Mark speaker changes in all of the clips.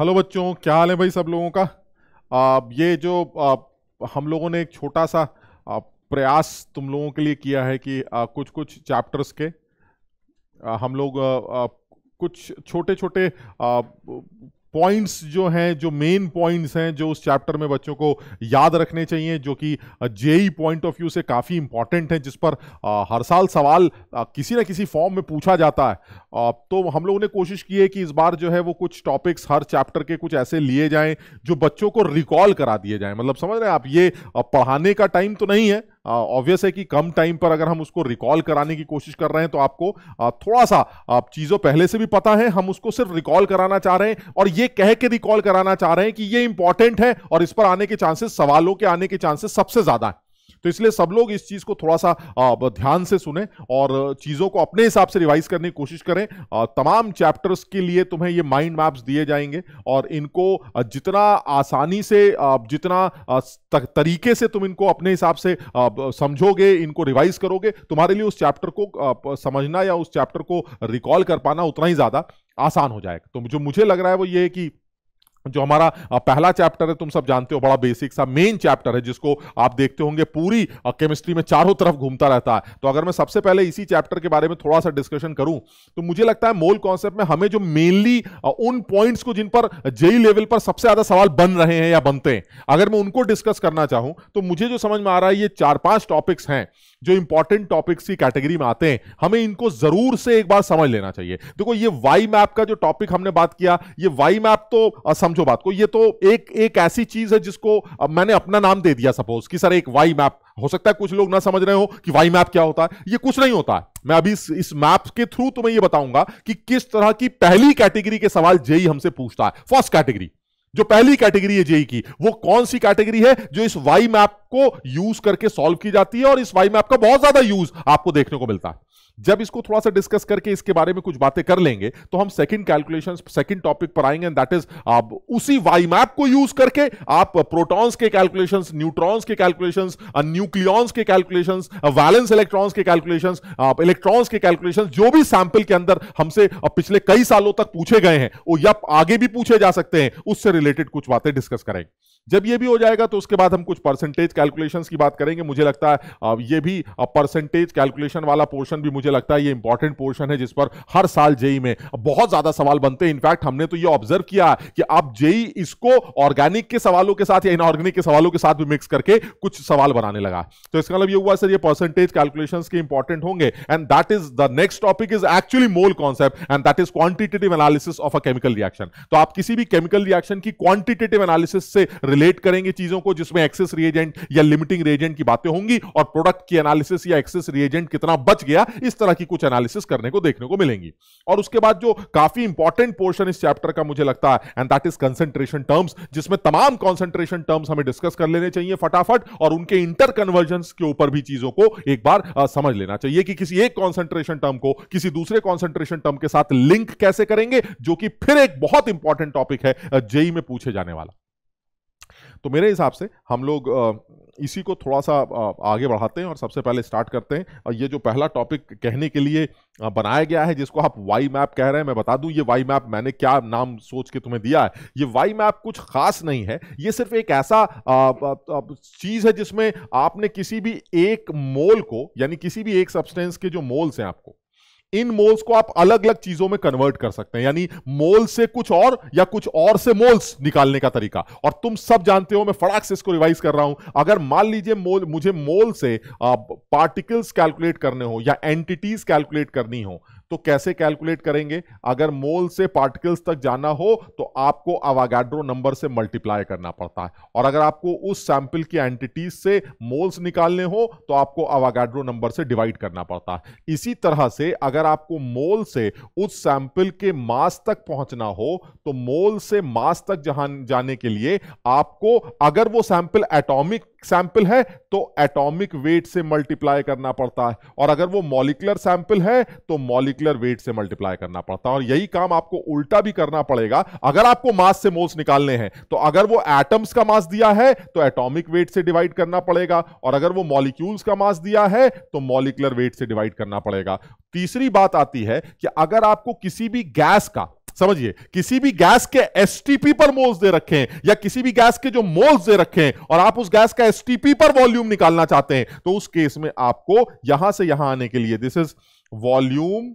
Speaker 1: Hello बच्चों क्या हाल है भाई सब लोगों का आ, ये जो आ, हम लोगों ने एक छोटा सा आ, प्रयास तुम लोगों के लिए किया है कि आ, कुछ कुछ चैप्टर्स के आ, हम लोग आ, आ, कुछ छोटे छोटे पॉइंट्स जो हैं जो मेन पॉइंट्स हैं जो उस चैप्टर में बच्चों को याद रखने चाहिए जो कि जेई पॉइंट ऑफ व्यू से काफ़ी इंपॉर्टेंट है जिस पर आ, हर साल सवाल आ, किसी ना किसी फॉर्म में पूछा जाता है आ, तो हम लोगों ने कोशिश की है कि इस बार जो है वो कुछ टॉपिक्स हर चैप्टर के कुछ ऐसे लिए जाएं जो बच्चों को रिकॉल करा दिए जाएँ मतलब समझ रहे हैं आप ये पढ़ाने का टाइम तो नहीं है ऑब्वियस है कि कम टाइम पर अगर हम उसको रिकॉल कराने की कोशिश कर रहे हैं तो आपको थोड़ा सा आप चीज़ों पहले से भी पता है हम उसको सिर्फ रिकॉल कराना चाह रहे हैं और ये कह के रिकॉल कराना चाह रहे हैं कि ये इंपॉर्टेंट है और इस पर आने के चांसेस सवालों के आने के चांसेस सबसे ज़्यादा है तो इसलिए सब लोग इस चीज़ को थोड़ा सा ध्यान से सुने और चीज़ों को अपने हिसाब से रिवाइज करने की कोशिश करें तमाम चैप्टर्स के लिए तुम्हें ये माइंड मैप्स दिए जाएंगे और इनको जितना आसानी से जितना तरीके से तुम इनको अपने हिसाब से समझोगे इनको रिवाइज करोगे तुम्हारे लिए उस चैप्टर को समझना या उस चैप्टर को रिकॉल कर पाना उतना ही ज़्यादा आसान हो जाएगा तो जो मुझे लग रहा है वो ये है कि जो हमारा पहला चैप्टर है तुम सब जानते हो बड़ा बेसिक सा मेन चैप्टर है जिसको आप देखते होंगे पूरी केमिस्ट्री में चारों तरफ घूमता रहता है तो अगर मैं सबसे पहले इसी चैप्टर के बारे में थोड़ा सा डिस्कशन करूं तो मुझे लगता है मोल कॉन्सेप्ट में हमें जो मेनली उन पॉइंट्स को जिन पर जेई लेवल पर सबसे ज्यादा सवाल बन रहे हैं या बनते हैं अगर मैं उनको डिस्कस करना चाहूं तो मुझे जो समझ में आ रहा है ये चार पांच टॉपिक्स हैं जो इंपॉर्टेंट टॉपिक्स की कैटेगरी में आते हैं हमें इनको जरूर से एक बार समझ लेना चाहिए देखो ये वाई मैप का जो टॉपिक हमने बात किया ये वाई मैप तो समझो बात को ये तो एक एक ऐसी चीज है जिसको मैंने अपना नाम दे दिया सपोज कि सर एक वाई मैप हो सकता है कुछ लोग ना समझ रहे हो कि वाई मैप क्या होता है ये कुछ नहीं होता है मैं अभी इस, इस मैप के थ्रू तुम्हें ये बताऊंगा कि किस तरह की पहली कैटेगरी के सवाल जेई e हमसे पूछता है फर्स्ट कैटेगरी जो पहली कैटेगरी है जेई e की वो कौन सी कैटेगरी है जो इस वाई मैप को यूज करके सॉल्व की जाती है और इस वाई मैप का बहुत ज्यादा यूज आपको देखने को मिलता है जब इसको थोड़ा सा डिस्कस करके इसके बारे में कुछ बातें कर लेंगे तो हम सेकंड कैलकुलेशन सेकंड टॉपिक पर आएंगे एंड दैट इज आप उसी वाई मैप को यूज करके आप प्रोटॉन्स के कैलकुलेशन न्यूट्रॉन्स के कैलकुलेशन न्यूक्लियॉन्स uh, के कैलकुलेशन वैलेंस इलेक्ट्रॉन्स के कैलकुलेशन इलेक्ट्रॉन्स uh, के कैलकुलेशन जो भी सैंपल के अंदर हमसे uh, पिछले कई सालों तक पूछे गए हैं वो या आगे भी पूछे जा सकते हैं उससे रिलेटेड कुछ बातें डिस्कस करेंगे जब ये भी हो जाएगा तो उसके बाद हम कुछ परसेंटेज कैलकुलेशन की बात करेंगे मुझे लगता है ये भी परसेंटेज कैलकुलेशन वाला पोर्शन भी मुझे लगता है ये इंपॉर्टेंट पोर्शन है जिस पर हर साल जेई में बहुत ज्यादा सवाल बनते हैं इनफैक्ट हमने तो ये ऑब्जर्व किया कि आप जेई इसको ऑर्गेनिक के सवालों के साथ या इनऑर्गेनिक के सवालों के साथ भी मिक्स करके कुछ सवाल बनाने लगा तो इसका मतलब ये हुआ सर ये परसेंटेज कैलकुलेशन के इंपॉर्टेंट होंगे and that is the next topic is actually mole concept and that is quantitative analysis of a chemical reaction तो आप किसी भी केमिकल रिएक्शन की क्वांटिटेटिव एनालिसिस से रिलेट करेंगे चीजों को जिसमें एक्सेस रिएजेंट या लिमिटिंग रिएजेंट की बातें होंगी और प्रोडक्ट की एनालिसिस या एक्सेस रिएजेंट कितना बच गया इस तरह की कुछ एनालिसिस करने को देखने को मिलेंगी और उसके बाद जो काफी इंपॉर्टेंट पोर्शन इस चैप्टर का मुझे लगता है and that is concentration terms जिसमें तमाम कॉन्सेंट्रेशन टर्म्स हमें डिस्कस कर लेने चाहिए फटाफट और उनके इंटर कन्वर्जन के ऊपर भी चीजों को एक बार आ, समझ लेना चाहिए कि किसी एक कॉन्सेंट्रेशन टर्म को किसी दूसरे कॉन्सेंट्रेशन टर्म के साथ लिंक कैसे करेंगे जो कि फिर एक बहुत इंपॉर्टेंट टॉपिक है जेई में पूछे जाने वाला तो मेरे हिसाब से हम लोग इसी को थोड़ा सा आगे बढ़ाते हैं और सबसे पहले स्टार्ट करते हैं और ये जो पहला टॉपिक कहने के लिए बनाया गया है जिसको आप वाई मैप कह रहे हैं मैं बता दूं ये वाई मैप मैंने क्या नाम सोच के तुम्हें दिया है ये वाई मैप कुछ खास नहीं है ये सिर्फ एक ऐसा चीज़ है जिसमें आपने किसी भी एक मोल को यानी किसी भी एक सब्सटेंस के जो मोल्स हैं आपको इन मोल्स को आप अलग अलग चीजों में कन्वर्ट कर सकते हैं यानी मोल से कुछ और या कुछ और से मोल्स निकालने का तरीका और तुम सब जानते हो मैं फड़ाक से इसको रिवाइज कर रहा हूं अगर मान लीजिए मोल मुझे मोल से पार्टिकल्स कैलकुलेट करने हो या एंटिटीज कैलकुलेट करनी हो तो कैसे कैलकुलेट करेंगे अगर मोल से पार्टिकल्स तक जाना हो तो आपको अवागाड्रो नंबर से मल्टीप्लाई करना पड़ता है और अगर आपको उस सैंपल की एंटिटीज से मोल्स निकालने हो तो आपको अवागाड्रो नंबर से डिवाइड करना पड़ता है इसी तरह से अगर आपको मोल से उस सैंपल के मास तक पहुंचना हो तो मोल से मास तक जहां जाने के लिए आपको अगर वो सैंपल एटॉमिक सैंपल है तो एटॉमिक वेट से मल्टीप्लाई करना पड़ता है और अगर वो मॉलिकुलर सैंपल है तो मॉलिकुलर वेट से मल्टीप्लाई करना पड़ता है और यही काम आपको उल्टा भी करना पड़ेगा अगर आपको मास से मोल्स निकालने हैं तो अगर वो एटम्स का मास दिया है तो एटॉमिक वेट से डिवाइड करना पड़ेगा और अगर वो मॉलिक्यूल्स का मास दिया है तो मॉलिकुलर वेट से डिवाइड करना पड़ेगा तीसरी बात आती है कि अगर आपको किसी भी गैस का समझिए किसी भी गैस के एस पर मोल्स दे रखे हैं या किसी भी गैस के जो मोल्स दे रखे हैं और आप उस गैस का एस पर वॉल्यूम निकालना चाहते हैं तो उस केस में आपको यहां से यहां आने के लिए this is volume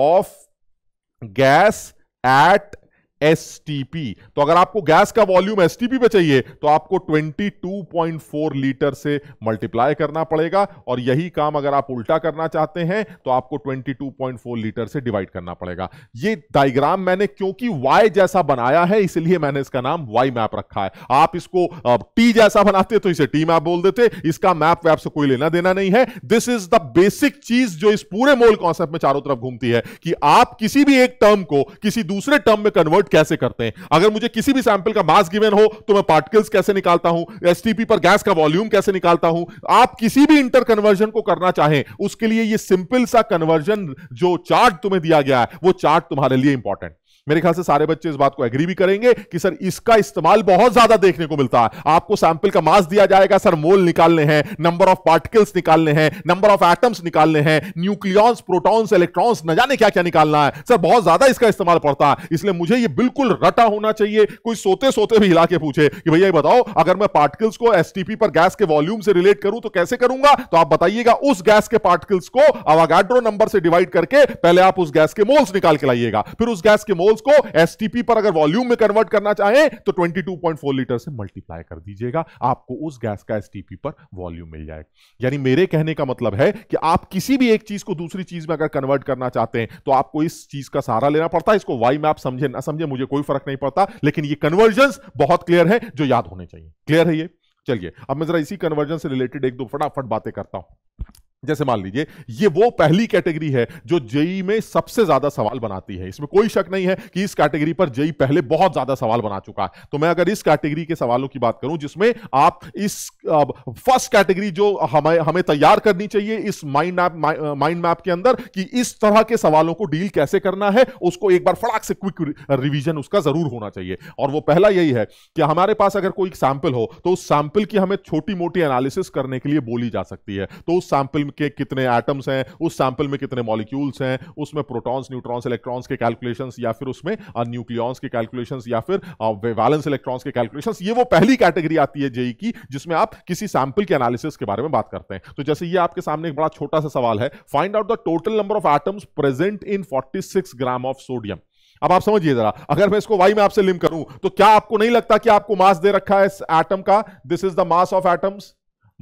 Speaker 1: of gas at STP तो अगर आपको गैस का वॉल्यूम एसटीपी पे चाहिए तो आपको 22.4 लीटर से मल्टीप्लाई करना पड़ेगा और यही काम अगर आप उल्टा करना चाहते हैं तो आपको 22.4 लीटर से डिवाइड करना पड़ेगा ये डायग्राम मैंने क्योंकि वाई जैसा बनाया है इसलिए मैंने इसका नाम वाई मैप रखा है आप इसको टी जैसा बनाते तो इसे टी मैप बोल देते इसका मैप वैप से कोई लेना देना नहीं है दिस इज द बेसिक चीज जो इस पूरे मोल कॉन्सेप्ट में चारों तरफ घूमती है कि आप किसी भी एक टर्म को किसी दूसरे टर्म में कन्वर्ट कैसे करते हैं अगर मुझे किसी भी सैंपल का मास गिवन हो तो मैं पार्टिकल्स कैसे निकालता हूं एसटीपी पर गैस का वॉल्यूम कैसे निकालता हूं आप किसी भी इंटर कन्वर्जन को करना चाहें उसके लिए ये सिंपल सा कन्वर्जन जो चार्ट तुम्हें दिया गया है वो चार्ट तुम्हारे लिए इंपॉर्टेंट मेरे ख्याल से सारे बच्चे इस बात को एग्री भी करेंगे कि सर इसका इस्तेमाल बहुत ज्यादा देखने को मिलता है आपको सैंपल का मास दिया जाएगा सर मोल निकालने हैं नंबर ऑफ पार्टिकल्स निकालने हैं नंबर ऑफ एटम्स निकालने हैं न्यूक्लियॉन्स प्रोटॉन्स इलेक्ट्रॉन्स न जाने क्या क्या निकालना है सर बहुत ज्यादा इसका इस्तेमाल पड़ता है इसलिए मुझे ये बिल्कुल रटा होना चाहिए कोई सोते सोते भी हिला के पूछे कि भैया ये बताओ अगर मैं पार्टिकल्स को एस पर गैस के वॉल्यूम से रिलेट करूं तो कैसे करूंगा तो आप बताइएगा उस गैस के पार्टिकल्स को अवागाड्रो नंबर से डिवाइड करके पहले आप उस गैस के मोल्स निकाल के लाइएगा फिर उस गैस के मोल मोल्स को एसटीपी पर अगर वॉल्यूम में कन्वर्ट करना चाहें तो 22.4 लीटर से मल्टीप्लाई कर दीजिएगा आपको उस गैस का एसटीपी पर वॉल्यूम मिल जाएगा यानी मेरे कहने का मतलब है कि आप किसी भी एक चीज को दूसरी चीज में अगर कन्वर्ट करना चाहते हैं तो आपको इस चीज का सहारा लेना पड़ता है इसको वाई में आप समझे ना समझे मुझे कोई फर्क नहीं पड़ता लेकिन ये कन्वर्जन बहुत क्लियर है जो याद होने चाहिए क्लियर है ये चलिए अब मैं जरा इसी कन्वर्जन से रिलेटेड एक दो फटाफट बातें करता हूं जैसे मान लीजिए ये वो पहली कैटेगरी है जो जेई में सबसे ज्यादा सवाल बनाती है इसमें कोई शक नहीं है कि इस कैटेगरी पर जेई पहले बहुत ज्यादा सवाल बना चुका है तो मैं अगर इस कैटेगरी के सवालों की बात करूं जिसमें आप इस फर्स्ट कैटेगरी जो हमें हमें तैयार करनी चाहिए इस माइंड मैप माइंड मैप के अंदर कि इस तरह के सवालों को डील कैसे करना है उसको एक बार फटाक से क्विक रिविजन उसका जरूर होना चाहिए और वो पहला यही है कि हमारे पास अगर कोई सैंपल हो तो उस सैंपल की हमें छोटी मोटी एनालिसिस करने के लिए बोली जा सकती है तो उस सैंपल के कितने एटम्स हैं उस सैंपल में कितने मॉलिक्यूल्स हैं उसमें प्रोटॉन्स न्यूट्रॉन्स इलेक्ट्रॉन्स के कैलकुलेशन या फिर उसमें न्यूक्लियॉन्स के कैलकुलेशन या फिर वैलेंस इलेक्ट्रॉन्स के कैलकुलेशन ये वो पहली कैटेगरी आती है जेई e की जिसमें आप किसी सैंपल के एनालिसिस के बारे में बात करते हैं तो जैसे ये आपके सामने एक बड़ा छोटा सा सवाल है find out the total number of atoms present in 46 gram of sodium अब आप समझिए जरा अगर मैं इसको वाई में आपसे लिम करूं तो क्या आपको नहीं लगता कि आपको मास दे रखा है एटम का this is the mass of atoms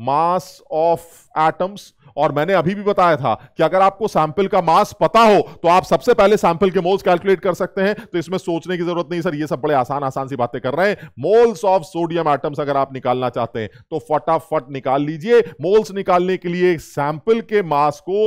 Speaker 1: mass of atoms और मैंने अभी भी बताया था कि अगर आपको सैंपल का मास पता हो तो आप सबसे पहले सैंपल के मोल्स कैलकुलेट कर सकते हैं तो इसमें सोचने की जरूरत नहीं सर ये सब बड़े आसान आसान सी बातें कर रहे हैं मोल्स ऑफ सोडियम एटम्स अगर आप निकालना चाहते हैं तो फटाफट निकाल लीजिए मोल्स निकालने के लिए सैंपल के मास को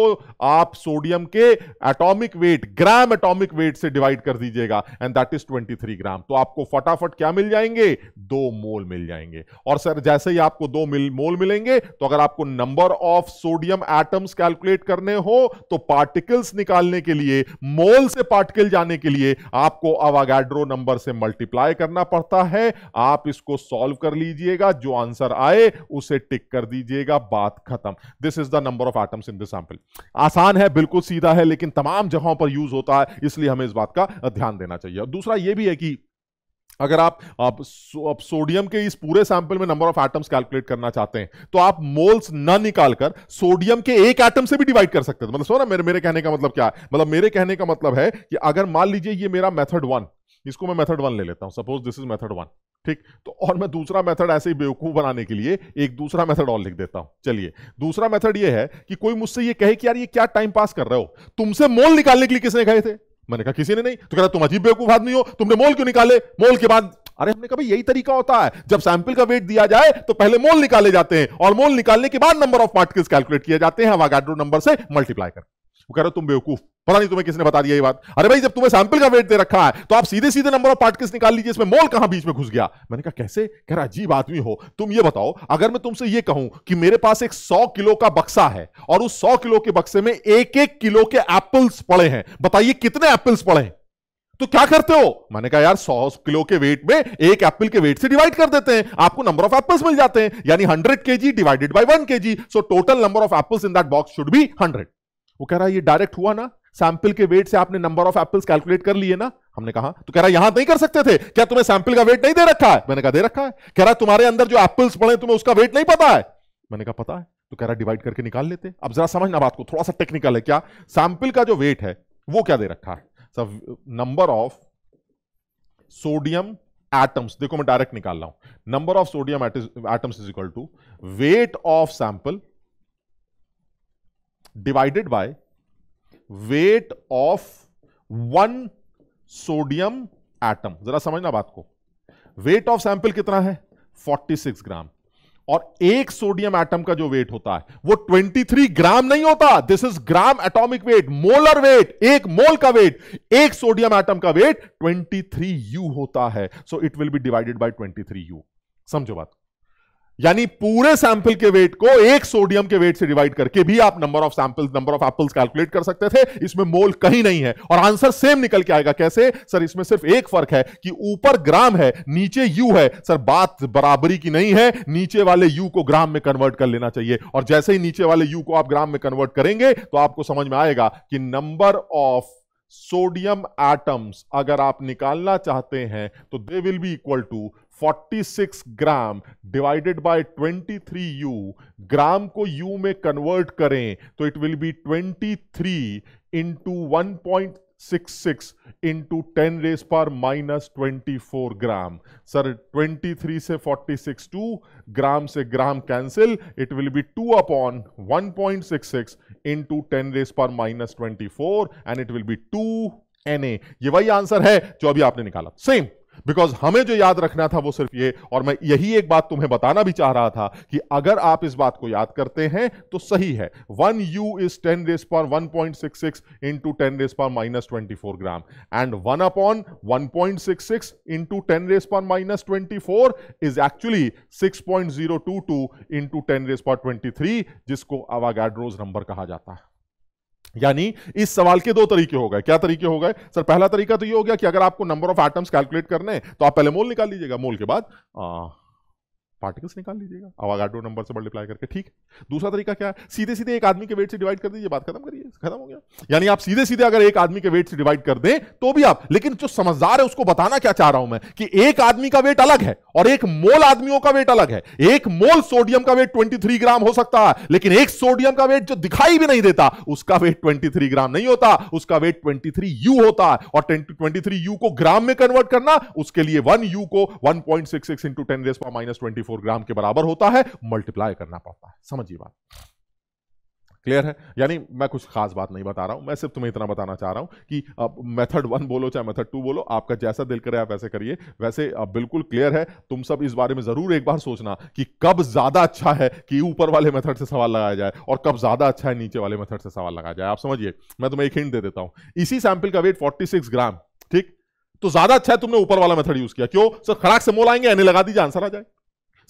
Speaker 1: आप सोडियम के atomic weight gram atomic weight से डिवाइड कर दीजिएगा and that is twenty gram तो आपको फटाफट क्या मिल जाएंगे दो मोल मिल जाएंगे और सर जैसे ही आपको दो मिल, मोल मिलेंगे करेंगे तो अगर आपको number of sodium atoms calculate करने हो तो पार्टिकल्स निकालने के लिए मोल से पार्टिकल जाने के लिए आपको अवागैड्रो नंबर से मल्टीप्लाई करना पड़ता है आप इसको सॉल्व कर लीजिएगा जो आंसर आए उसे टिक कर दीजिएगा बात खत्म this is the number of atoms in this आसान है बिल्कुल सीधा है लेकिन तमाम जगहों पर यूज होता है इसलिए हमें इस बात का ध्यान देना चाहिए दूसरा यह भी है कि अगर आप आप, सो, आप सोडियम के इस पूरे सैंपल में नंबर ऑफ एटम्स कैलकुलेट करना चाहते हैं तो आप मोल्स न निकालकर सोडियम के एक एटम से भी डिवाइड कर सकते हैं मतलब सो ना मेरे मेरे कहने का मतलब क्या है मतलब मेरे कहने का मतलब है कि अगर मान लीजिए ये मेरा मेथड वन इसको मैं मेथड वन ले लेता हूं suppose this is method one ठीक तो और मैं दूसरा मेथड ऐसे ही बेवकूफ बनाने के लिए एक दूसरा मेथड और लिख देता हूं चलिए दूसरा मेथड ये है कि कोई मुझसे ये कहे कि यार ये क्या टाइम पास कर रहे हो तुमसे मोल निकालने के लिए किसने कहे थे मैंने कहा किसी ने नहीं तो कह रहा तुम अजीब बेवकूफ आदमी हो तुमने मोल क्यों निकाले मोल के बाद अरे हमने कभी यही तरीका होता है जब सैंपल का वेट दिया जाए तो पहले मोल निकाले जाते हैं और मोल निकालने के बाद नंबर ऑफ पार्टिकल्स कैलकुलेट किए जाते हैं हवागाड्रो नंबर से मल्टीप्लाई करके वो कह रहे हो तुम बेवकूफ पता नहीं तुम्हें किसने बता दिया ये बात अरे भाई जब तुम्हें सैंपल का वेट दे रखा है तो आप सीधे सीधे नंबर ऑफ पार्टिकल्स निकाल लीजिए इसमें मोल कहां बीच में घुस गया मैंने कहा कैसे कह रहा अजीब आदमी हो तुम ये बताओ अगर मैं तुमसे ये कहूं कि मेरे पास एक सौ किलो का बक्सा है और उस सौ किलो के बक्से में एक एक किलो के एप्पल्स पड़े हैं बताइए कितने एप्पल्स पड़े हैं तो क्या करते हो मैंने कहा यार सौ किलो के वेट में एक एप्पल के वेट से डिवाइड कर देते हैं आपको नंबर ऑफ एप्पल्स मिल जाते हैं यानी हंड्रेड के जी divided by one K G so total number of apples in that box should be hundred वो कह रहा है ये डायरेक्ट हुआ ना सैंपल के वेट से आपने नंबर ऑफ एप्पल्स कैलकुलेट कर लिए ना हमने कहा तो कह रहा यहां नहीं कर सकते थे क्या तुम्हें सैंपल का वेट नहीं दे रखा है मैंने कहा दे रखा है कह रहा तुम्हारे अंदर जो एप्पल्स पड़े तुम्हें उसका वेट नहीं पता है मैंने कहा पता है तो कह रहा डिवाइड करके निकाल लेते अब जरा समझना बात को थोड़ा सा टेक्निकल है क्या सैंपल का जो वेट है वो क्या दे रखा है सब नंबर ऑफ सोडियम एटम्स देखो मैं डायरेक्ट निकाल रहा हूं number of sodium atoms is equal to weight of sample divided by weight of one sodium atom जरा समझना बात को वेट ऑफ सैंपल कितना है 46 ग्राम और एक सोडियम एटम का जो वेट होता है वो 23 ग्राम नहीं होता this is gram atomic weight molar weight एक मोल का वेट एक सोडियम एटम का वेट 23 यू होता है so it will be divided by 23 u समझो बात को यानी पूरे सैंपल के वेट को एक सोडियम के वेट से डिवाइड करके भी आप number of sample number of apples calculate कर सकते थे इसमें मोल कहीं नहीं है और आंसर सेम निकल के आएगा कैसे सर इसमें सिर्फ एक फर्क है कि ऊपर ग्राम है नीचे यू है सर बात बराबरी की नहीं है नीचे वाले यू को ग्राम में कन्वर्ट कर लेना चाहिए और जैसे ही नीचे वाले यू को आप ग्राम में कन्वर्ट करेंगे तो आपको समझ में आएगा कि नंबर ऑफ सोडियम एटम्स अगर आप निकालना चाहते हैं तो they will be equal to 46 gram divided by 23 u gram को यू में कन्वर्ट करें तो it will be 23 three into one point six six into ten raise पर minus twenty four gram sir twenty three से forty six to gram से gram cancel it will be two upon one point six six into ten raise पर minus twenty four and it will be two N A ये वही answer है जो अभी आपने निकाला सेम बिकॉज हमें जो याद रखना था वो सिर्फ ये और मैं यही एक बात तुम्हें बताना भी चाह रहा था कि अगर आप इस बात को याद करते हैं तो सही है one u is ten raise पर one point six six into ten raise पर minus twenty four gram and one upon one point six six into ten raise पर minus twenty four is actually six point zero two two into ten raise पर twenty three जिसको Avogadro's number कहा जाता है यानी इस सवाल के दो तरीके हो गए क्या तरीके हो गए सर पहला तरीका तो ये हो गया कि अगर आपको नंबर ऑफ एटम्स कैलकुलेट करने हैं तो आप पहले मोल निकाल लीजिएगा मोल के बाद आ, पार्टिकल्स निकाल लीजिएगा अवागाडो नंबर से मल्टीप्लाई करके ठीक दूसरा तरीका क्या है सीधे सीधे एक आदमी के वेट से डिवाइड कर दीजिए बात खत्म करिए खत्म हो गया यानी आप सीधे सीधे अगर एक आदमी के वेट से डिवाइड कर दें तो भी आप लेकिन जो समझदार है उसको बताना क्या चाह रहा हूं मैं कि एक आदमी का वेट अलग है और एक मोल आदमियों का वेट अलग है एक मोल सोडियम का वेट 23 ग्राम हो सकता है लेकिन एक सोडियम का वेट जो दिखाई भी नहीं देता उसका वेट 23 ग्राम नहीं होता उसका वेट 23 यू होता है और 23 यू को ग्राम में कन्वर्ट करना उसके लिए वन यू को one point six six into ten raise minus twenty gram के बराबर होता है मल्टीप्लाई करना पड़ता है समझिए बात क्लियर है यानी मैं कुछ खास बात नहीं बता रहा हूं मैं सिर्फ तुम्हें इतना बताना चाह रहा हूं कि मेथड वन बोलो चाहे मेथड टू बोलो आपका जैसा दिल करे आप वैसे करिए वैसे बिल्कुल क्लियर है तुम सब इस बारे में ज़रूर एक बार सोचना कि कब ज़्यादा अच्छा है कि ऊपर वाले मेथड से सवाल लगाया जाए और कब ज़्यादा अच्छा है नीचे वाले मेथड से सवाल लगाया जाए आप समझिए मैं तुम्हें एक हिंट दे देता हूं इसी सैंपल का वेट फोर्टी ग्राम ठीक तो ज़्यादा अच्छा है तुमने ऊपर वाला मेथड यूज़ किया क्यों सर खड़ाक से मोल आएंगे यानी लगा दीजिए आंसर आ जाए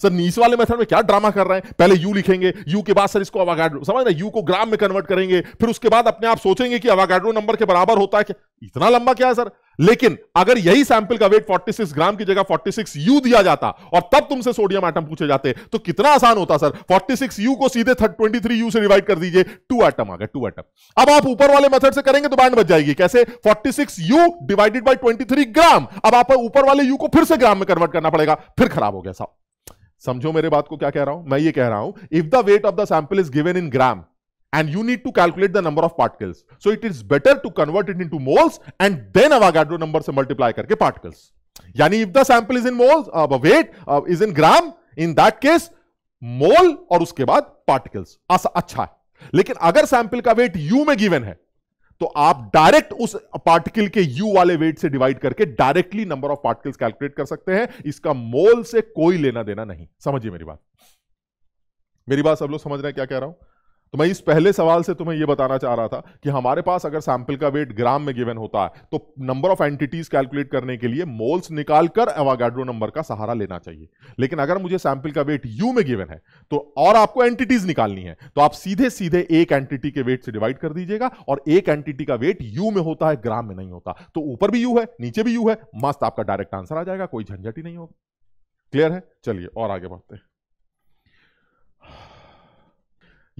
Speaker 1: सर नीस वाले मेथड में क्या ड्रामा कर रहे हैं पहले यू लिखेंगे यू के बाद सर इसको अवागाड्रो समझ ना यू को ग्राम में कन्वर्ट करेंगे फिर उसके बाद अपने आप सोचेंगे कि अवागाड्रो नंबर के बराबर होता है क्या इतना लंबा क्या है सर लेकिन अगर यही सैंपल का वेट 46 ग्राम की जगह 46 यू दिया जाता और तब तुमसे सोडियम आइटम पूछे जाते तो कितना आसान होता सर 46 यू को सीधे 23 यू से डिवाइड कर दीजिए टू आइटम आ गए टू आइटम अब आप ऊपर वाले मेथड से करेंगे तो बैंड बच जाएगी कैसे 46 यू डिवाइडेड बाई 23 ग्राम अब आप ऊपर वाले यू को फिर से ग्राम में कन्वर्ट करना पड़ेगा फिर खराब हो गया साहब समझो मेरे बात को क्या कह रहा हूं मैं ये कह रहा हूं if the weight of the sample is given in gram and you need to calculate the number of particles so it is better to convert it into moles and then Avogadro number से multiply करके particles यानी if the sample is in moles weight is in gram in that case mole और उसके बाद particles अच्छा है लेकिन अगर सैंपल का वेट यू में गिवन है तो आप डायरेक्ट उस पार्टिकल के यू वाले वेट से डिवाइड करके directly number of particles calculate कर सकते हैं इसका मोल से कोई लेना देना नहीं समझिए मेरी बात मेरी बात सब लोग समझ रहे हैं क्या कह रहा हूं तो मैं इस पहले सवाल से तुम्हें यह बताना चाह रहा था कि हमारे पास अगर सैंपल का वेट ग्राम में गिवन होता है तो नंबर ऑफ एंटिटीज कैलकुलेट करने के लिए मोल्स निकालकर एवागैड्रो नंबर का सहारा लेना चाहिए लेकिन अगर मुझे सैंपल का वेट यू में गिवन है तो और आपको एंटिटीज निकालनी है तो आप सीधे सीधे एक एंटिटी के वेट से डिवाइड कर दीजिएगा और एक एंटिटी का वेट यू में होता है ग्राम में नहीं होता तो ऊपर भी यू है नीचे भी यू है मस्त आपका डायरेक्ट आंसर आ जाएगा कोई झंझट ही नहीं होगा क्लियर है चलिए और आगे बढ़ते हैं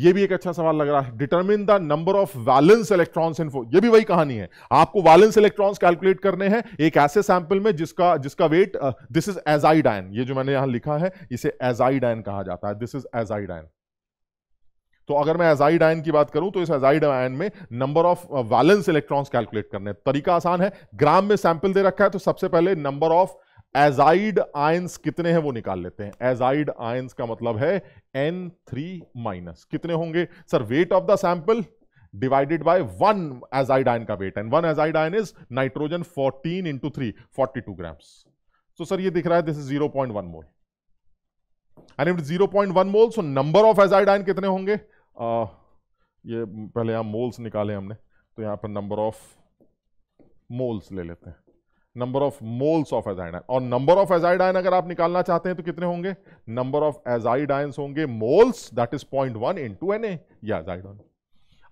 Speaker 1: ये भी एक अच्छा सवाल लग रहा है determine the number of valence electrons in ये भी वही कहानी है आपको वैलेंस इलेक्ट्रॉन्स कैलकुलेट करने हैं एक ऐसे सैंपल में जिसका जिसका वेट दिस इज एजाइडाइन ये जो मैंने यहां लिखा है इसे एजाइडाइन कहा जाता है दिस इज एजाइडाइन तो अगर मैं एजाइड आयन की बात करूं तो इस एजाइड आयन में number of valence electrons calculate करने तरीका आसान है ग्राम में सैंपल दे रखा है तो सबसे पहले नंबर ऑफ एजाइड आयंस कितने हैं वो निकाल लेते हैं एजाइड आयंस का मतलब है एन थ्री माइनस कितने होंगे sir weight of the sample divided by one azide ion का weight and one azide ion is nitrogen 14 into three forty two gram so sir ये दिख रहा है this is zero point one mole and if zero point one mole so number of azide ion कितने होंगे uh, ये पहले यहां moles निकाले हमने तो यहां पर नंबर ऑफ मोल्स ले लेते हैं number of moles of azide और नंबर ऑफ एजाइड अगर आप निकालना चाहते हैं तो कितने होंगे नंबर ऑफ एजाइड होंगे moles that is point one into N A azide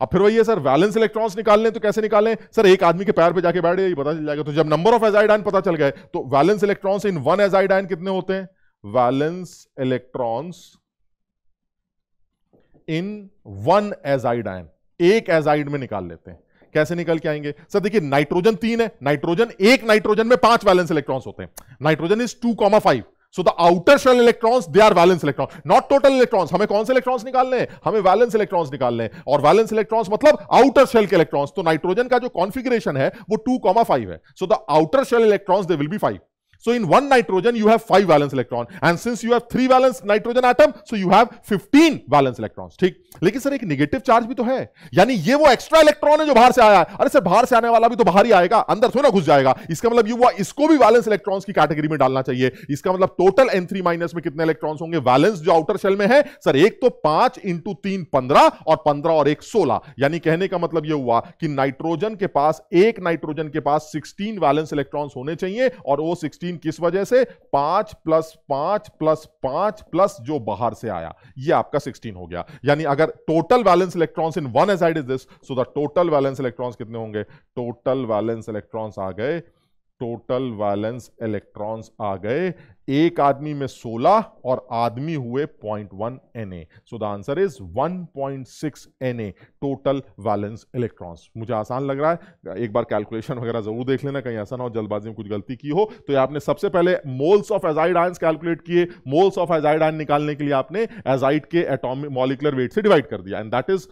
Speaker 1: अब फिर वही है सर वैलेंस इलेक्ट्रॉन्स निकालने तो कैसे निकालें सर एक आदमी के पैर पे जाके बैठ गए पता चल जाएगा तो जब नंबर ऑफ एजाइड पता चल गए तो valence electrons in one azide कितने होते हैं valence electrons in one azide एक एजाइड में निकाल लेते हैं कैसे निकल के आएंगे सर देखिए नाइट्रोजन तीन है नाइट्रोजन एक नाइट्रोजन में पांच वैलेंस इलेक्ट्रॉन्स होते हैं nitrogen is two comma five so the outer shell electrons they are valence electron not total electrons हमें कौन से इलेक्ट्रॉन्स निकालने हैं हमें वैलेंस इलेक्ट्रॉन्स निकालने हैं और वैलेंस इलेक्ट्रॉन्स मतलब आउटर शेल के इलेक्ट्रॉन्स तो नाइट्रोजन का जो कॉन्फिग्रेशन है वो टू कॉमा फाइव है so the outer shell electrons they will be five So in one nitrogen, you have five valence electron. And since you have three valence nitrogen atom, so you have 15 valence electrons. ठीक लेकिन sir एक negative charge भी तो है यानी ये वो extra electron है जो बाहर से आया है अरे सर बाहर से आने वाला भी तो बाहर ही आएगा अंदर थोड़ा घुस जाएगा इसका मतलब ये हुआ इसको भी वैलेंस इलेक्ट्रॉन्स की कैटेगरी में डालना चाहिए इसका मतलब टोटल एन थ्री माइनस में कितने इलेक्ट्रॉन्स होंगे वैलेंस जो आउटर शेल में है सर एक तो पांच इंटू तीन पंद्रह और पंद्रह और एक सोलह यानी कहने का मतलब यह हुआ कि नाइट्रोजन के पास एक नाइट्रोजन के पास सिक्सटीन वैलेंस इलेक्ट्रॉन्स होने चाहिए और वो सिक्सटीन तीन किस वजह से पांच प्लस पांच प्लस पांच प्लस जो बाहर से आया ये आपका सिक्सटीन हो गया यानी अगर total valence electrons in one azide is this so the total valence electrons कितने होंगे टोटल बैलेंस इलेक्ट्रॉन्स आ गए टोटल वैलेंस इलेक्ट्रॉन्स आ गए एक आदमी में 16 और आदमी हुए 0.1 Na. So the answer is 1.6 Na total valence electrons मुझे आसान लग रहा है एक बार कैलकुलेशन वगैरह जरूर देख लेना कहीं ऐसा ना हो जल्दबाजी में कुछ गलती की हो तो आपने सबसे पहले moles of azide ions calculate किए मोल्स ऑफ एजाइड आयन निकालने के लिए आपने एजाइड के एटोमिक मॉलिकुलर वेट से डिवाइड कर दिया एंड दैट इज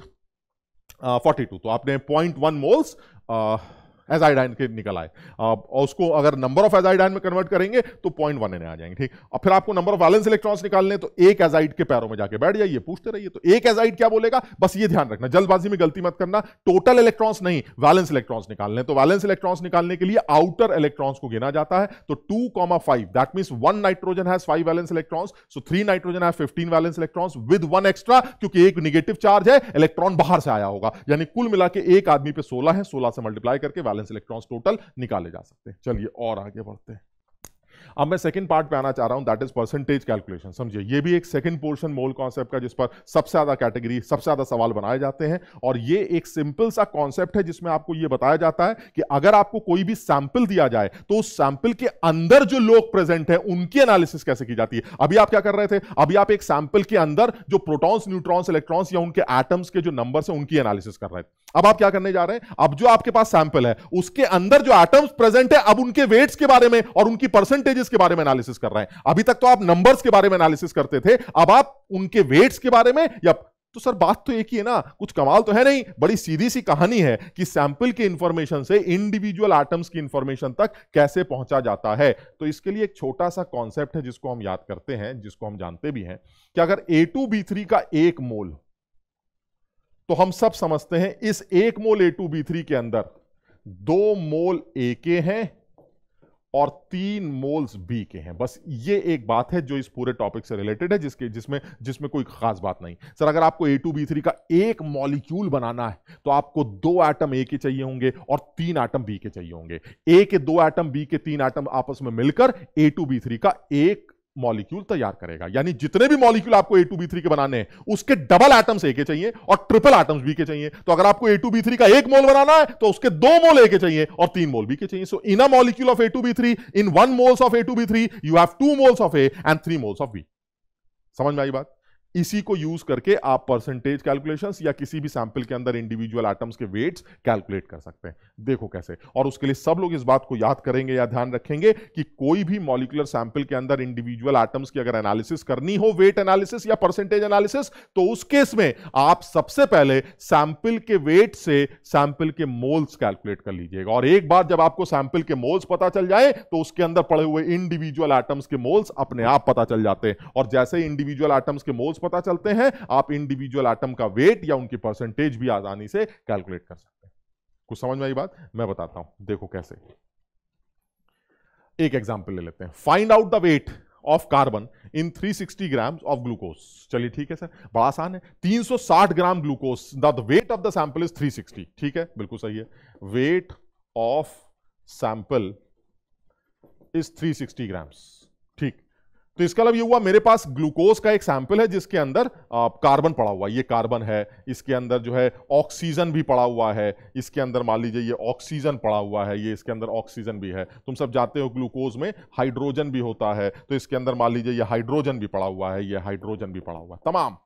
Speaker 1: फोर्टी तो आपने पॉइंट मोल्स uh, एजाइडाइन के निकल आए और उसको अगर नंबर ऑफ एजाइडाइन में कन्वर्ट करेंगे तो पॉइंट वन एन आ जाएंगे ठीक और फिर आपको नंबर ऑफ वैलेंस इलेक्ट्रॉन्स निकालने तो एक एजाइड के पैरों में जाके बैठ जाइए पूछते रहिए तो एक एजाइड क्या बोलेगा बस ये ध्यान रखना जल्दबाजी में गलती मत करना टोटल इलेक्ट्रॉन्स नहीं वैलेंस इलेक्ट्रॉन्स निकालने तो वैलेंस इलेक्ट्रॉन्स निकालने के लिए आउटर इलेक्ट्रॉन्स को गिना जाता है तो two comma five that mean one nitrogen has five valence electrons so three nitrogen has fifteen valence electrons with one extra क्योंकि एक निगेटिव चार्ज है इलेक्ट्रॉन बाहर से आया होगा यानी कुल मिला के एक आदमी पे सोलह है सोलह से मल्टीप्लाई करके वैलेंस वैलेंस इलेक्ट्रॉन्स टोटल निकाले जा सकते हैं चलिए और आगे बढ़ते हैं अब मैं सेकंड पार्ट पे आना चाह रहा हूं दैट इज परसेंटेज कैलकुलेशन समझिए ये भी एक सेकंड पोर्शन मोल कॉन्सेप्ट का जिस पर सबसे ज़्यादा कैटेगरी सबसे ज़्यादा सवाल बनाए जाते हैं और ये एक सिंपल सा कॉन्सेप्ट है जिसमें आपको ये बताया जाता है कि अगर आपको कोई भी सैंपल दिया जाए तो उस सैंपल के अंदर जो लोग प्रेजेंट है उनकी एनालिसिस कैसे की जाती है अभी आप क्या कर रहे थे अभी आप एक सैंपल के अंदर जो प्रोटॉन्स न्यूट्रॉन्स इलेक्ट्रॉन्स या उनके एटम्स के जो नंबर है उनकी एनालिसिस कर रहे थे अब आप क्या करने जा रहे हैं अब जो आपके पास सैंपल है उसके अंदर जो एटम्स प्रेजेंट है अब उनके वेट्स के बारे में और उनकी परसेंटेज परसेंटेजेस के बारे में एनालिसिस कर रहे हैं अभी तक तो आप नंबर्स के बारे में एनालिसिस करते थे अब आप उनके वेट्स के बारे में या तो सर बात तो एक ही है ना कुछ कमाल तो है नहीं बड़ी सीधी सी कहानी है कि सैंपल के इंफॉर्मेशन से इंडिविजुअल आइटम्स की इंफॉर्मेशन तक कैसे पहुंचा जाता है तो इसके लिए एक छोटा सा कॉन्सेप्ट है जिसको हम याद करते हैं जिसको हम जानते भी हैं कि अगर ए टू बी थ्री का एक मोल तो हम सब समझते हैं इस एक mole A two B three के अंदर दो मोल ए के हैं और तीन मोल्स बी के हैं बस ये एक बात है जो इस पूरे टॉपिक से रिलेटेड है जिसके जिसमें जिसमें कोई खास बात नहीं सर अगर आपको ए टू बी थ्री का एक मॉलिक्यूल बनाना है तो आपको दो एटम ए के चाहिए होंगे और तीन एटम बी के चाहिए होंगे ए के दो एटम बी के तीन एटम आपस में मिलकर ए टू बी थ्री का एक मॉलिक्यूल तैयार करेगा यानी जितने भी मॉलिक्यूल आपको ए टू बी थ्री के बनाने हैं उसके डबल एटम्स ए के चाहिए और ट्रिपल एटम्स बी के चाहिए तो अगर आपको ए टू बी थ्री का एक मोल बनाना है तो उसके दो मोल ए के चाहिए और तीन मोल बी के चाहिए so in a molecule of A two B three in one moles of A two B three you have two moles of A and three moles of B समझ में आई बात इसी को यूज करके आप परसेंटेज कैलकुलेशंस या किसी भी सैंपल के अंदर इंडिविजुअल आइटम्स के वेट्स कैलकुलेट कर सकते हैं देखो कैसे और उसके लिए सब लोग इस बात को याद करेंगे या ध्यान रखेंगे कि कोई भी मॉलिकुलर सैंपल के अंदर इंडिविजुअल आइटम्स की अगर एनालिसिस करनी हो वेट एनालिसिस या परसेंटेज एनालिसिस तो उस केस में आप सबसे पहले सैंपल के वेट से सैंपल के मोल्स कैलकुलेट कर लीजिएगा और एक बार जब आपको सैंपल के मोल्स पता चल जाए तो उसके अंदर पड़े हुए इंडिविजुअल आइटम्स के मोल्स अपने आप पता चल जाते हैं और जैसे इंडिविजुअल आइटम्स के मोल्स पता चलते हैं आप इंडिविजुअल आइटम का वेट या उनकी परसेंटेज भी आसानी से कैलकुलेट कर सकते हैं कुछ समझ में आई बात मैं बताता हूं देखो कैसे एक एग्जाम्पल ले लेते हैं find out the weight of carbon in 360 sixty gram of glucose चलिए ठीक है सर बड़ा आसान है 360 gram glucose the weight of the sample is 360 ठीक है बिल्कुल सही है weight of sample is 360 sixty grams ठीक तो इसका मतलब ये हुआ मेरे पास ग्लूकोज का एक सैंपल है जिसके अंदर कार्बन पड़ा हुआ ये कार्बन है इसके अंदर जो है ऑक्सीजन भी पड़ा हुआ है इसके अंदर मान लीजिए ये ऑक्सीजन पड़ा हुआ है ये इसके अंदर ऑक्सीजन भी है तुम सब जाते हो ग्लूकोज में हाइड्रोजन भी होता है तो इसके अंदर मान लीजिए ये हाइड्रोजन भी पड़ा हुआ है ये हाइड्रोजन भी पड़ा हुआ है तमाम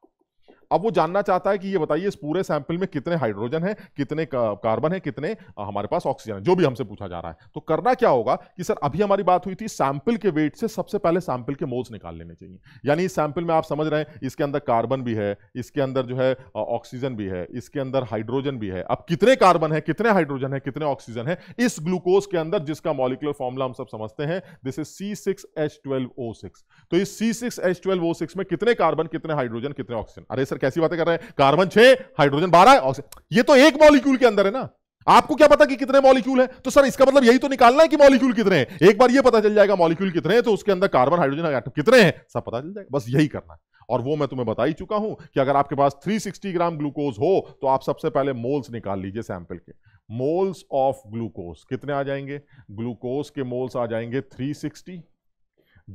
Speaker 1: अब वो जानना चाहता है कि ये बताइए इस पूरे सैंपल में कितने हाइड्रोजन है कितने कार्बन है कितने हमारे पास ऑक्सीजन है जो भी हमसे पूछा जा रहा है तो करना क्या होगा कि सर अभी हमारी बात हुई थी सैंपल के वेट से सबसे पहले सैंपल के मोल्स निकाल लेने चाहिए यानी सैंपल में आप समझ रहे हैं इसके अंदर कार्बन भी है इसके अंदर जो है ऑक्सीजन भी है इसके अंदर हाइड्रोजन भी है अब कितने कार्बन है कितने हाइड्रोजन है कितने ऑक्सीजन है इस ग्लूकोज के अंदर जिसका मॉलिकुलर फॉर्मुला हम सब समझते हैं this is C six H twelve O six तो इस C six H twelve O six में कितने कार्बन कितने हाइड्रोजन कितने ऑक्सीजन अरे सर कैसी बातें कर रहे हैं कार्बन छह हाइड्रोजन बारह ये तो एक मॉलिक्यूल के अंदर है ना आपको क्या पता कि कितने मॉलिक्यूल हैं तो सर इसका मतलब यही तो निकालना है कि मॉलिक्यूल कितने हैं एक बार ये पता चल जाएगा मॉलिक्यूल कितने हैं तो उसके अंदर कार्बन हाइड्रोजन एटम कितने हैं सब पता चल जाएगा बस यही करना है और वो मैं तुम्हें बता ही चुका हूं कि अगर आपके पास 360 ग्राम ग्लूकोज हो तो आप सबसे पहले मोल्स निकाल लीजिए सैंपल के मोल्स ऑफ ग्लूकोज कितने आ जाएंगे ग्लूकोज के मोल्स आ जाएंगे 360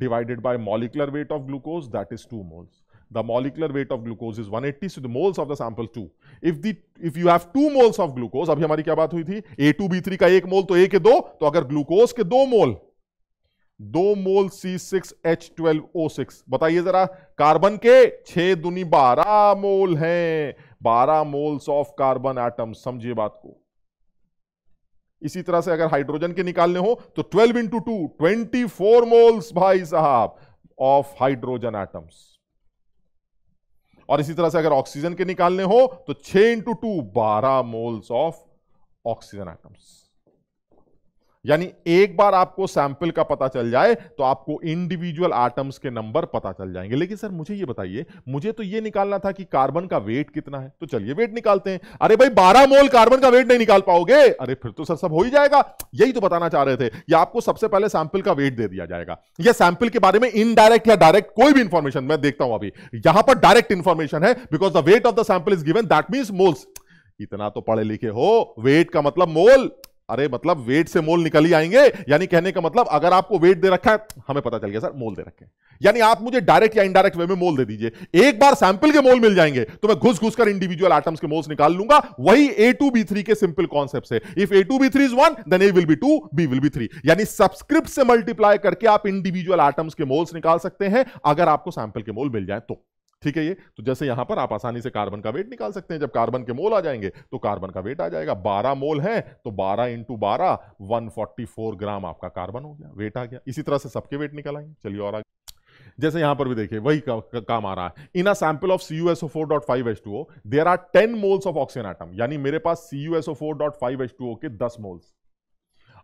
Speaker 1: divided by molecular weight of glucose that is two moles the molecular weight of glucose is 180 so the moles of the sample 2 if the if you have two moles of glucose अभी हमारी क्या बात हुई थी A2B3 ka ek mole to A के दो तो अगर ग्लूकोज के दो मोल दो मोल C6H12O6 बताइए जरा कार्बन के छह दुनी बारह मोल हैं बारह मोल्स ऑफ कार्बन एटम समझिए बात को इसी तरह से अगर हाइड्रोजन के निकालने हो तो 12 इंटू टू ट्वेंटी मोल्स भाई साहब ऑफ हाइड्रोजन एटम्स और इसी तरह से अगर ऑक्सीजन के निकालने हो तो छ इंटू टू बारह मोल्स ऑफ ऑक्सीजन आइटम्स यानी एक बार आपको सैंपल का पता चल जाए तो आपको इंडिविजुअल आटम्स के नंबर पता चल जाएंगे लेकिन सर मुझे ये बताइए मुझे तो ये निकालना था कि कार्बन का वेट कितना है तो चलिए वेट निकालते हैं अरे भाई 12 मोल कार्बन का वेट नहीं निकाल पाओगे अरे फिर तो सर सब हो ही जाएगा यही तो बताना चाह रहे थे या आपको सबसे पहले सैंपल का वेट दे दिया जाएगा या सैंपल के बारे में इनडायरेक्ट या डायरेक्ट कोई भी इंफॉर्मेशन मैं देखता हूं अभी यहां पर डायरेक्ट इंफॉर्मेशन है because the weight of the sample is given that mean moles इतना तो पढ़े लिखे हो वेट का मतलब मोल अरे मतलब वेट से मोल निकल ही आएंगे यानी कहने का मतलब अगर आपको वेट दे रखा है हमें पता चल गया सर मोल दे रखे यानी आप मुझे डायरेक्ट या इनडायरेक्ट वे में मोल दे दीजिए एक बार सैंपल के मोल मिल जाएंगे तो मैं घुस घुस कर इंडिविजुअल आइटम्स के मोल्स निकाल लूंगा वही ए टू बी थ्री के सिंपल कॉन्सेप्ट से if A two B three is one then A will be two B will be three यानी सब्सक्रिप्ट से मल्टीप्लाई करके आप इंडिविजुअल आइटम्स के मोल्स निकाल सकते हैं अगर आपको सैंपल के मोल मिल जाए तो ठीक है ये तो जैसे यहां पर आप आसानी से कार्बन का वेट निकाल सकते हैं जब कार्बन के मोल आ जाएंगे तो कार्बन का वेट आ जाएगा बारह मोल है तो बारह इंटू बारह वन फोर्टी फोर ग्राम आपका कार्बन हो गया वेट आ गया इसी तरह से सबके वेट आएंगे चलिए और आगे जैसे यहां पर भी देखिए वही का, का, काम आ रहा है in a sample of C U S O four dot five H two O there are ten moles of oxygen atom यानी मेरे पास C U S O four dot five H two O के दस moles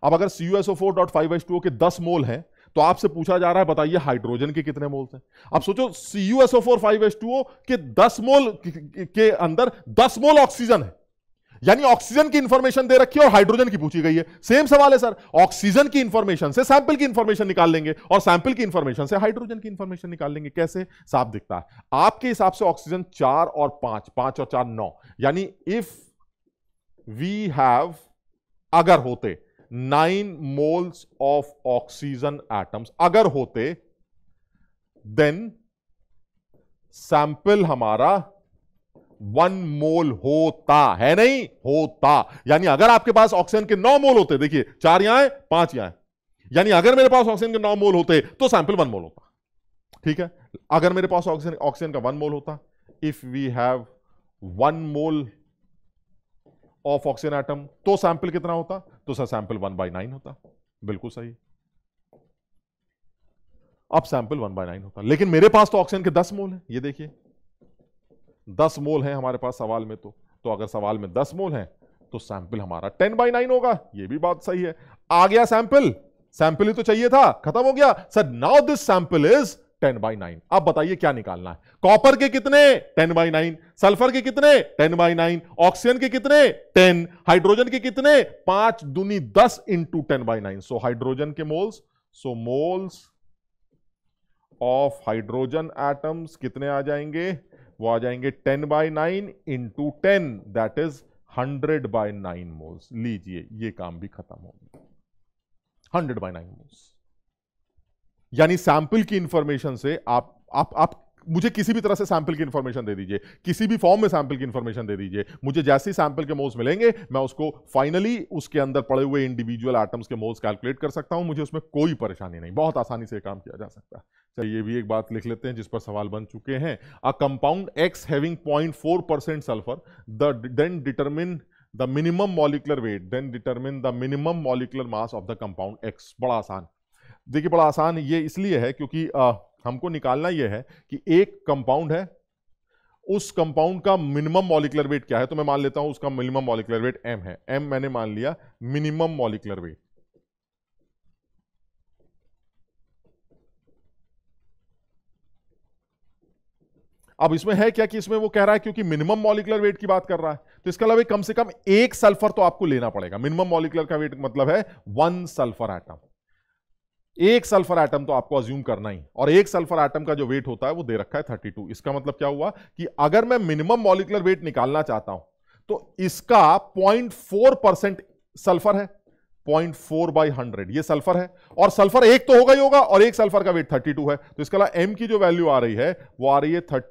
Speaker 1: अब अगर C U S O four dot five H two O के दस मोल हैं तो आपसे पूछा जा रहा है बताइए हाइड्रोजन के कितने मोल्स हैं आप सोचो C U four five S two के दस मोल के अंदर दस मोल ऑक्सीजन है यानी ऑक्सीजन की इंफॉर्मेशन दे रखी है और हाइड्रोजन की पूछी गई है सेम सवाल है सर ऑक्सीजन की इंफॉर्मेशन से सैंपल की इंफॉर्मेशन निकाल लेंगे और सैंपल की इंफॉर्मेशन से हाइड्रोजन की इंफॉर्मेशन निकाल लेंगे कैसे साफ दिखता है आपके हिसाब से ऑक्सीजन चार और पांच पांच और चार नौ यानी इफ वी हैव अगर होते nine moles of oxygen atoms अगर होते देन सैंपल हमारा वन मोल होता है नहीं होता यानी अगर आपके पास ऑक्सीजन के नौ मोल होते देखिए चार यहां है पांच यहां है यानी अगर मेरे पास ऑक्सीजन के नौ मोल होते तो सैंपल वन मोल होता ठीक है अगर मेरे पास ऑक्सीजन ऑक्सीजन का वन मोल होता if we have one mole of oxygen atom तो सैंपल कितना होता तो sir sample one by nine होता बिल्कुल सही अब सैंपल वन बाय नाइन होता लेकिन मेरे पास तो ऑक्सीजन के दस मोल है ये देखिए दस मोल है हमारे पास सवाल में तो तो अगर सवाल में दस मोल है तो सैंपल हमारा टेन बाई नाइन होगा ये भी बात सही है आ गया सैंपल सैंपल ही तो चाहिए था खत्म हो गया sir now this sample is ten by nine अब बताइए क्या निकालना है कॉपर के कितने टेन बाई नाइन सल्फर के कितने टेन बाई नाइन ऑक्सीजन के कितने टेन हाइड्रोजन के कितने पांच दुनी दस into ten by nine so hydrogen के moles so moles of hydrogen atoms कितने आ जाएंगे वो आ जाएंगे ten by nine into ten that is hundred by nine moles लीजिए ये काम भी खत्म हो गया हंड्रेड बाई नाइन मोल्स यानी सैंपल की इंफॉर्मेशन से आप आप आप मुझे किसी भी तरह से सैंपल की इंफॉर्मेशन दे दीजिए किसी भी फॉर्म में सैंपल की इंफॉर्मेशन दे दीजिए मुझे जैसे ही सैंपल के मोल्स मिलेंगे मैं उसको फाइनली उसके अंदर पड़े हुए इंडिविजुअल आइटम्स के मोल्स कैलकुलेट कर सकता हूं मुझे उसमें कोई परेशानी नहीं बहुत आसानी से काम किया जा सकता है चलिए ये भी एक बात लिख लेते हैं जिस पर सवाल बन चुके हैं a compound X having point four percent sulphur the then determine the minimum molecular weight then determine the minimum molecular mass of the compound X बड़ा आसान देखिए बड़ा आसान ये इसलिए है क्योंकि आ, हमको निकालना ये है कि एक कंपाउंड है उस कंपाउंड का मिनिमम मॉलिकुलर वेट क्या है तो मैं मान लेता हूं उसका मिनिमम मॉलिकुलर वेट एम है एम मैंने मान लिया मिनिमम मॉलिकुलर वेट अब इसमें है क्या कि इसमें वो कह रहा है क्योंकि मिनिमम मॉलिकुलर वेट की बात कर रहा है तो इसके अलावा कम से कम एक सल्फर तो आपको लेना पड़ेगा मिनिमम मॉलिकुलर का वेट मतलब है वन सल्फर आइटम एक सल्फर आइटम तो आपको अज्यूम करना ही और एक सल्फर आइटम का जो वेट होता है वो दे रखा है 32 इसका मतलब क्या हुआ कि अगर मैं मिनिमम मॉलिकुलर वेट निकालना चाहता हूं तो इसका 0.4 परसेंट सल्फर है 0.4 फोर बाई हंड्रेड ये सल्फर है और सल्फर एक तो होगा ही होगा और एक सल्फर का वेट थर्टी है तो इसके अलावा एम की जो वैल्यू आ रही है वो आ रही है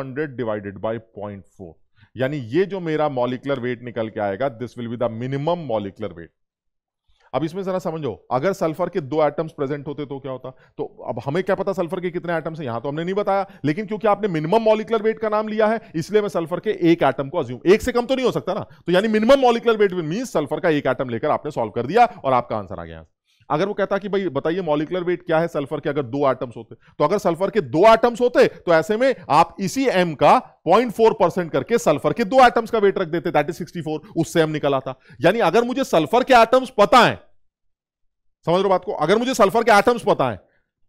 Speaker 1: हंड्रेड डिवाइडेड बाई फोर यानी ये जो मेरा मॉलिकुलर वेट निकल के आएगा this will be the minimum molecular weight अब इसमें जरा समझो अगर सल्फर के दो एटम्स प्रेजेंट होते तो क्या होता तो अब हमें क्या पता सल्फर के कितने एटम्स हैं यहां तो हमने नहीं बताया लेकिन क्योंकि आपने मिनिमम मॉलिकुलर वेट का नाम लिया है इसलिए मैं सल्फर के एक एटम को अज्यूम एक से कम तो नहीं हो सकता ना तो यानी minimum molecular weight mean sulphur का एक एटम लेकर आपने सॉल्व कर दिया और आपका आंसर आ गया अगर वो कहता कि भाई बताइए मॉलिकुलर वेट क्या है सल्फर के अगर दो आइटम्स होते तो अगर सल्फर के दो आइटम्स होते तो ऐसे में आप इसी एम का 0.4 परसेंट करके सल्फर के दो एटम्स का वेट रख देते दैट इज 64 उससे एम निकल आता यानी अगर मुझे सल्फर के आइटम्स पता है समझ रहे बात को अगर मुझे सल्फर के आइटम्स पता है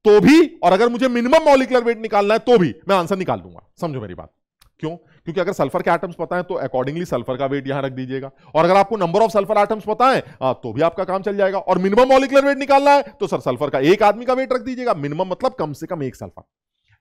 Speaker 1: तो भी और अगर मुझे मिनिमम मॉलिकुलर वेट निकालना है तो भी मैं आंसर निकाल लूंगा समझो मेरी बात क्यों क्योंकि अगर सल्फर के आइटम्स पता है तो अकॉर्डिंगली सल्फर का वेट यहां रख दीजिएगा और अगर आपको नंबर ऑफ सल्फर आइटम्स पता है आ, तो भी आपका काम चल जाएगा और मिनिमम मॉलिकुलर वेट निकालना है तो सर सल्फर का एक आदमी का वेट रख दीजिएगा मिनिमम मतलब कम से कम एक सल्फर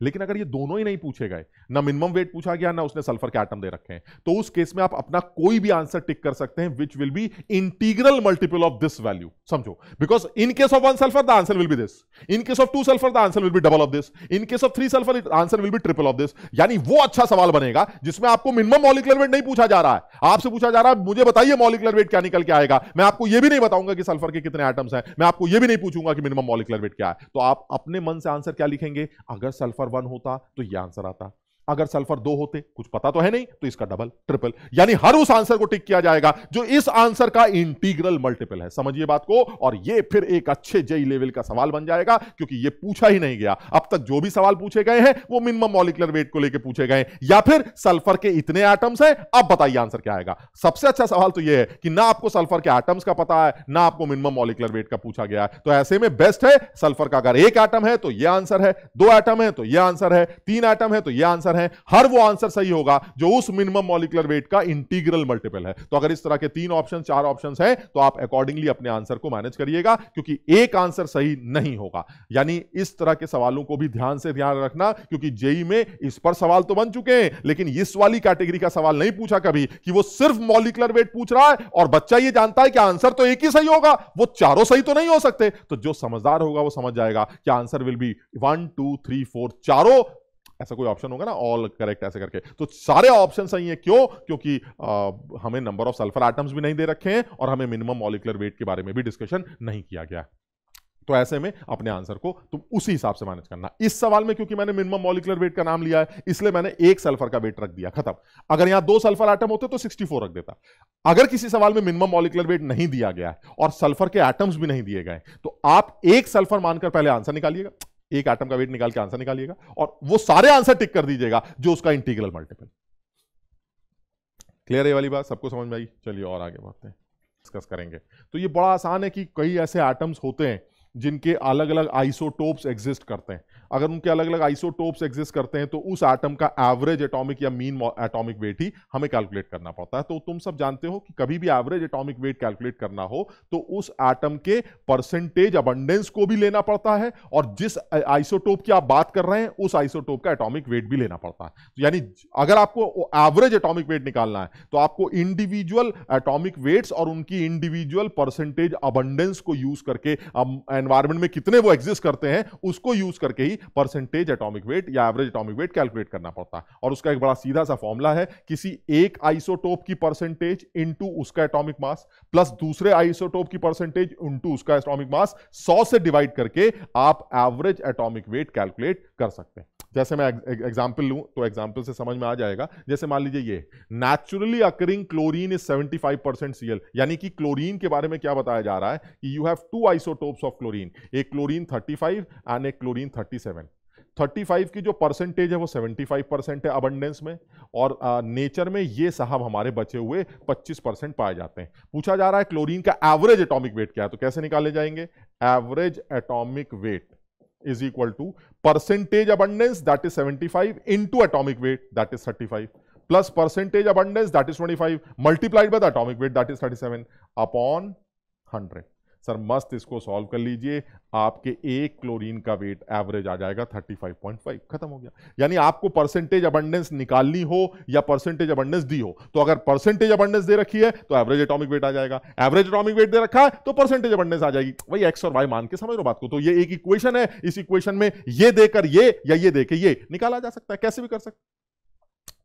Speaker 1: लेकिन अगर ये दोनों ही नहीं पूछे गए ना मिनिमम वेट पूछा गया ना उसने सल्फर के आइटम दे रखे हैं तो उस केस में आप अपना कोई भी आंसर टिक कर सकते हैं which will be integral multiple of this value समझो because in case of one sulphur the answer will be this in case of two sulphur the answer will be double of this in case of three sulphur answer will be triple of this यानी वो अच्छा सवाल बनेगा जिसमें आपको minimum molecular wait नहीं पूछा जा रहा है आपसे पूछा जा रहा है मुझे बताइए मॉलिकुलर वेट क्या निकल के आएगा मैं आपको यह भी नहीं बताऊंगा कि सल्फर के कितने आइटम्स हैं मैं आपको यह भी नहीं पूछूंगा कि मिनिमम मॉलिकुलर वेट क्या है तो आप अपने मन से आंसर क्या लिखेंगे अगर सल्फर वन होता तो ये आंसर आता अगर सल्फर दो होते कुछ पता तो है नहीं तो इसका डबल ट्रिपल यानी हर उस आंसर को टिक किया जाएगा जो इस आंसर का इंटीग्रल मल्टीपल है समझिए बात को और ये फिर एक अच्छे जई लेवल का सवाल बन जाएगा क्योंकि ये पूछा ही नहीं गया अब तक जो भी सवाल पूछे गए हैं वो मिनिमम मॉलिकुलर वेट को लेकर पूछे गए या फिर सल्फर के इतने आइटम्स हैं अब बताइए आंसर क्या आएगा सबसे अच्छा सवाल तो यह है कि ना आपको सल्फर के आइटम्स का पता है ना आपको मिनिमम मॉलिकुलर वेट का पूछा गया है तो ऐसे में बेस्ट है सल्फर का अगर एक आइटम है तो यह आंसर है दो आइटम है तो यह आंसर है तीन आइटम है तो यह आंसर है है हर वो आंसर सही होगा जो उस मिनिमम मॉलिकुलर वेट का इंटीग्रल मल्टीपल है तो अगर इस तरह के तीन ऑप्शन चार ऑप्शन है तो आप अकॉर्डिंगली अपने आंसर को मैनेज करिएगा क्योंकि एक आंसर सही नहीं होगा यानी इस तरह के सवालों को भी ध्यान से ध्यान रखना क्योंकि जेई में इस पर सवाल तो बन चुके हैं लेकिन इस वाली कैटेगरी का सवाल नहीं पूछा कभी कि वो सिर्फ मॉलिकुलर वेट पूछ रहा है और बच्चा ये जानता है कि आंसर तो एक ही सही होगा वो चारों सही तो नहीं हो सकते तो जो समझदार होगा वो समझ जाएगा कि answer will be one two three four चारों ऐसा कोई ऑप्शन होगा ना ऑल करेक्ट ऐसे करके तो सारे ऑप्शन सही है क्यों क्योंकि आ, हमें नंबर ऑफ सल्फर आइटम्स भी नहीं दे रखे हैं और हमें मिनिमम मॉलिकुलर वेट के बारे में भी डिस्कशन नहीं किया गया तो ऐसे में अपने आंसर को तुम उसी हिसाब से मैनेज करना इस सवाल में क्योंकि मैंने मिनिमम मॉलिकुलर वेट का नाम लिया है इसलिए मैंने एक सल्फर का वेट रख दिया खत्म अगर यहां दो सल्फर आइटम होते तो 64 रख देता अगर किसी सवाल में मिनिमम मॉलिकुलर वेट नहीं दिया गया है और सल्फर के आइटम्स भी नहीं दिए गए तो आप एक सल्फर मानकर पहले आंसर निकालिएगा एक आइटम का वेट निकाल के आंसर निकालिएगा और वो सारे आंसर टिक कर दीजिएगा जो उसका इंटीग्रल मल्टीपल क्लियर है वाली बात सबको समझ में आई चलिए और आगे बढ़ते हैं डिस्कस करेंगे तो ये बड़ा आसान है कि कई ऐसे आइटम्स होते हैं जिनके अलग अलग आइसोटोप्स एग्जिस्ट करते हैं अगर उनके अलग अलग आइसोटोप्स एग्जिस्ट करते हैं तो उस आटम का एवरेज एटॉमिक या मीन एटॉमिक वेट ही हमें कैलकुलेट करना पड़ता है तो तुम सब जानते हो कि कभी भी एवरेज एटॉमिक वेट कैलकुलेट करना हो तो उस एटम के परसेंटेज अबंडेंस को भी लेना पड़ता है और जिस आइसोटोप की आप बात कर रहे हैं उस आइसोटोप का एटॉमिक वेट भी लेना पड़ता है तो यानी अगर आपको एवरेज एटॉमिक वेट निकालना है तो आपको इंडिविजुअल एटॉमिक वेट्स और उनकी इंडिविजुअल परसेंटेज अबंडेंस को यूज करके एनवायरमेंट में कितने वो एग्जिस्ट करते हैं उसको यूज करके ही परसेंटेज एटॉमिक वेट या एवरेज एटॉमिक वेट कैलकुलेट करना पड़ता है और उसका एक बड़ा सीधा सा फॉर्मूला है किसी एक आइसोटोप की परसेंटेज इंटू उसका एटॉमिक मास प्लस दूसरे आइसोटोप की परसेंटेज इंटू उसका एटॉमिक मास सौ से डिवाइड करके आप एवरेज एटॉमिक वेट कैलकुलेट कर सकते हैं जैसे मैं एग्जाम्पल लूँ तो एग्जाम्पल से समझ में आ जाएगा जैसे मान लीजिए ये naturally occurring chlorine is 75 percent C यानी कि क्लोरीन के बारे में क्या बताया जा रहा है कि you have two isotopes of chlorine एक क्लोरीन 35 एंड एक क्लोरीन 37 35 की जो परसेंटेज है वो 75 परसेंट है अबंडेंस में और आ, नेचर में ये साहब हमारे बचे हुए 25 परसेंट पाए जाते हैं पूछा जा रहा है क्लोरीन का एवरेज एटॉमिक वेट क्या है तो कैसे निकाले जाएंगे average atomic weight is equal to percentage abundance that is 75 into atomic weight that is 35 plus percentage abundance that is 25 multiplied by the atomic weight that is 37 upon 100. Sir मस्त इसको solve कर लीजिए आपके एक क्लोरीन का wait average आ जाएगा 35.5 खत्म हो गया यानी आपको परसेंटेज अबंडेंस निकालनी हो या परसेंटेज अबंडेंस दी हो तो अगर परसेंटेज अबंडेंस दे रखी है तो एवरेज एटॉमिक वेट आ जाएगा एवरेज एटॉमिक वेट दे रखा है तो परसेंटेज अबंडेंस आ जाएगी भाई एक्स और वाई मान के समझ लो बात को तो ये एक इक्वेशन है इस इक्वेशन में ये देकर ये या ये देकर ये निकाला जा सकता है कैसे भी कर सकते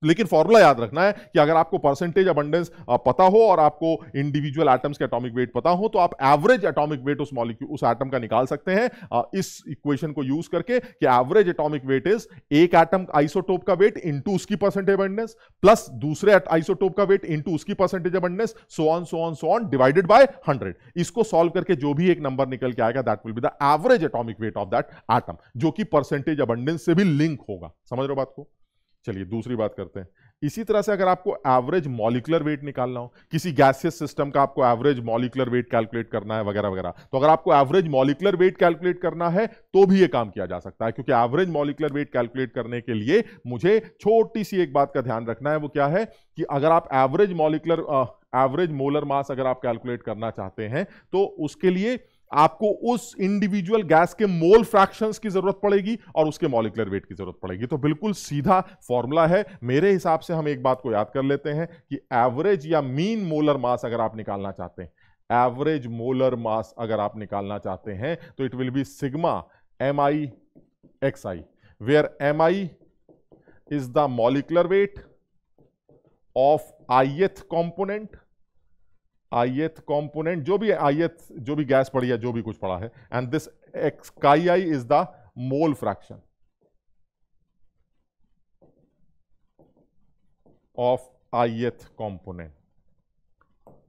Speaker 1: लेकिन फॉर्मूला याद रखना है कि अगर आपको परसेंटेज अबंडेंस पता हो और आपको इंडिविजुअल एटम्स के एटॉमिक वेट पता हो तो आप एवरेज एटॉमिक वेट उस मॉलिक्यूल उस एटम का निकाल सकते हैं इस इक्वेशन को यूज करके कि एवरेज एटॉमिक वेट इज एक एटम आइसोटोप का वेट इंटू उसकी परसेंटेज अबंडेंस प्लस दूसरे आइसोटोप का वेट इंटू उसकी percentage abundance so on so on so on divided by hundred इसको सॉल्व करके जो भी एक नंबर निकल के आएगा that will be the average atomic weight of that atom जो कि परसेंटेज अबंडेंस से भी लिंक होगा समझ रहे हो बात को चलिए दूसरी बात करते हैं इसी तरह से अगर आपको एवरेज मॉलिकुलर वेट निकालना हो किसी गैसियस सिस्टम का आपको एवरेज मॉलिकुलर वेट कैलकुलेट करना है वगैरह वगैरह तो अगर आपको एवरेज मॉलिकुलर वेट कैलकुलेट करना है तो भी ये काम किया जा सकता है क्योंकि एवरेज मॉलिकुलर वेट कैलकुलेट करने के लिए मुझे छोटी सी एक बात का ध्यान रखना है वो क्या है कि अगर आप average molecular average molar mass अगर आप कैलकुलेट करना चाहते हैं तो उसके लिए आपको उस इंडिविजुअल गैस के मोल फ्रैक्शंस की जरूरत पड़ेगी और उसके मॉलिकुलर वेट की जरूरत पड़ेगी तो बिल्कुल सीधा फॉर्मूला है मेरे हिसाब से हम एक बात को याद कर लेते हैं कि एवरेज या मीन मोलर मास अगर आप निकालना चाहते हैं एवरेज मोलर मास अगर आप निकालना चाहते हैं तो it will be sigma M I X I where M I is the molecular weight of ith component ith component जो भी आईएथ जो भी गैस पड़ी है जो भी कुछ पड़ा है and this X chi I is the mole fraction of ith component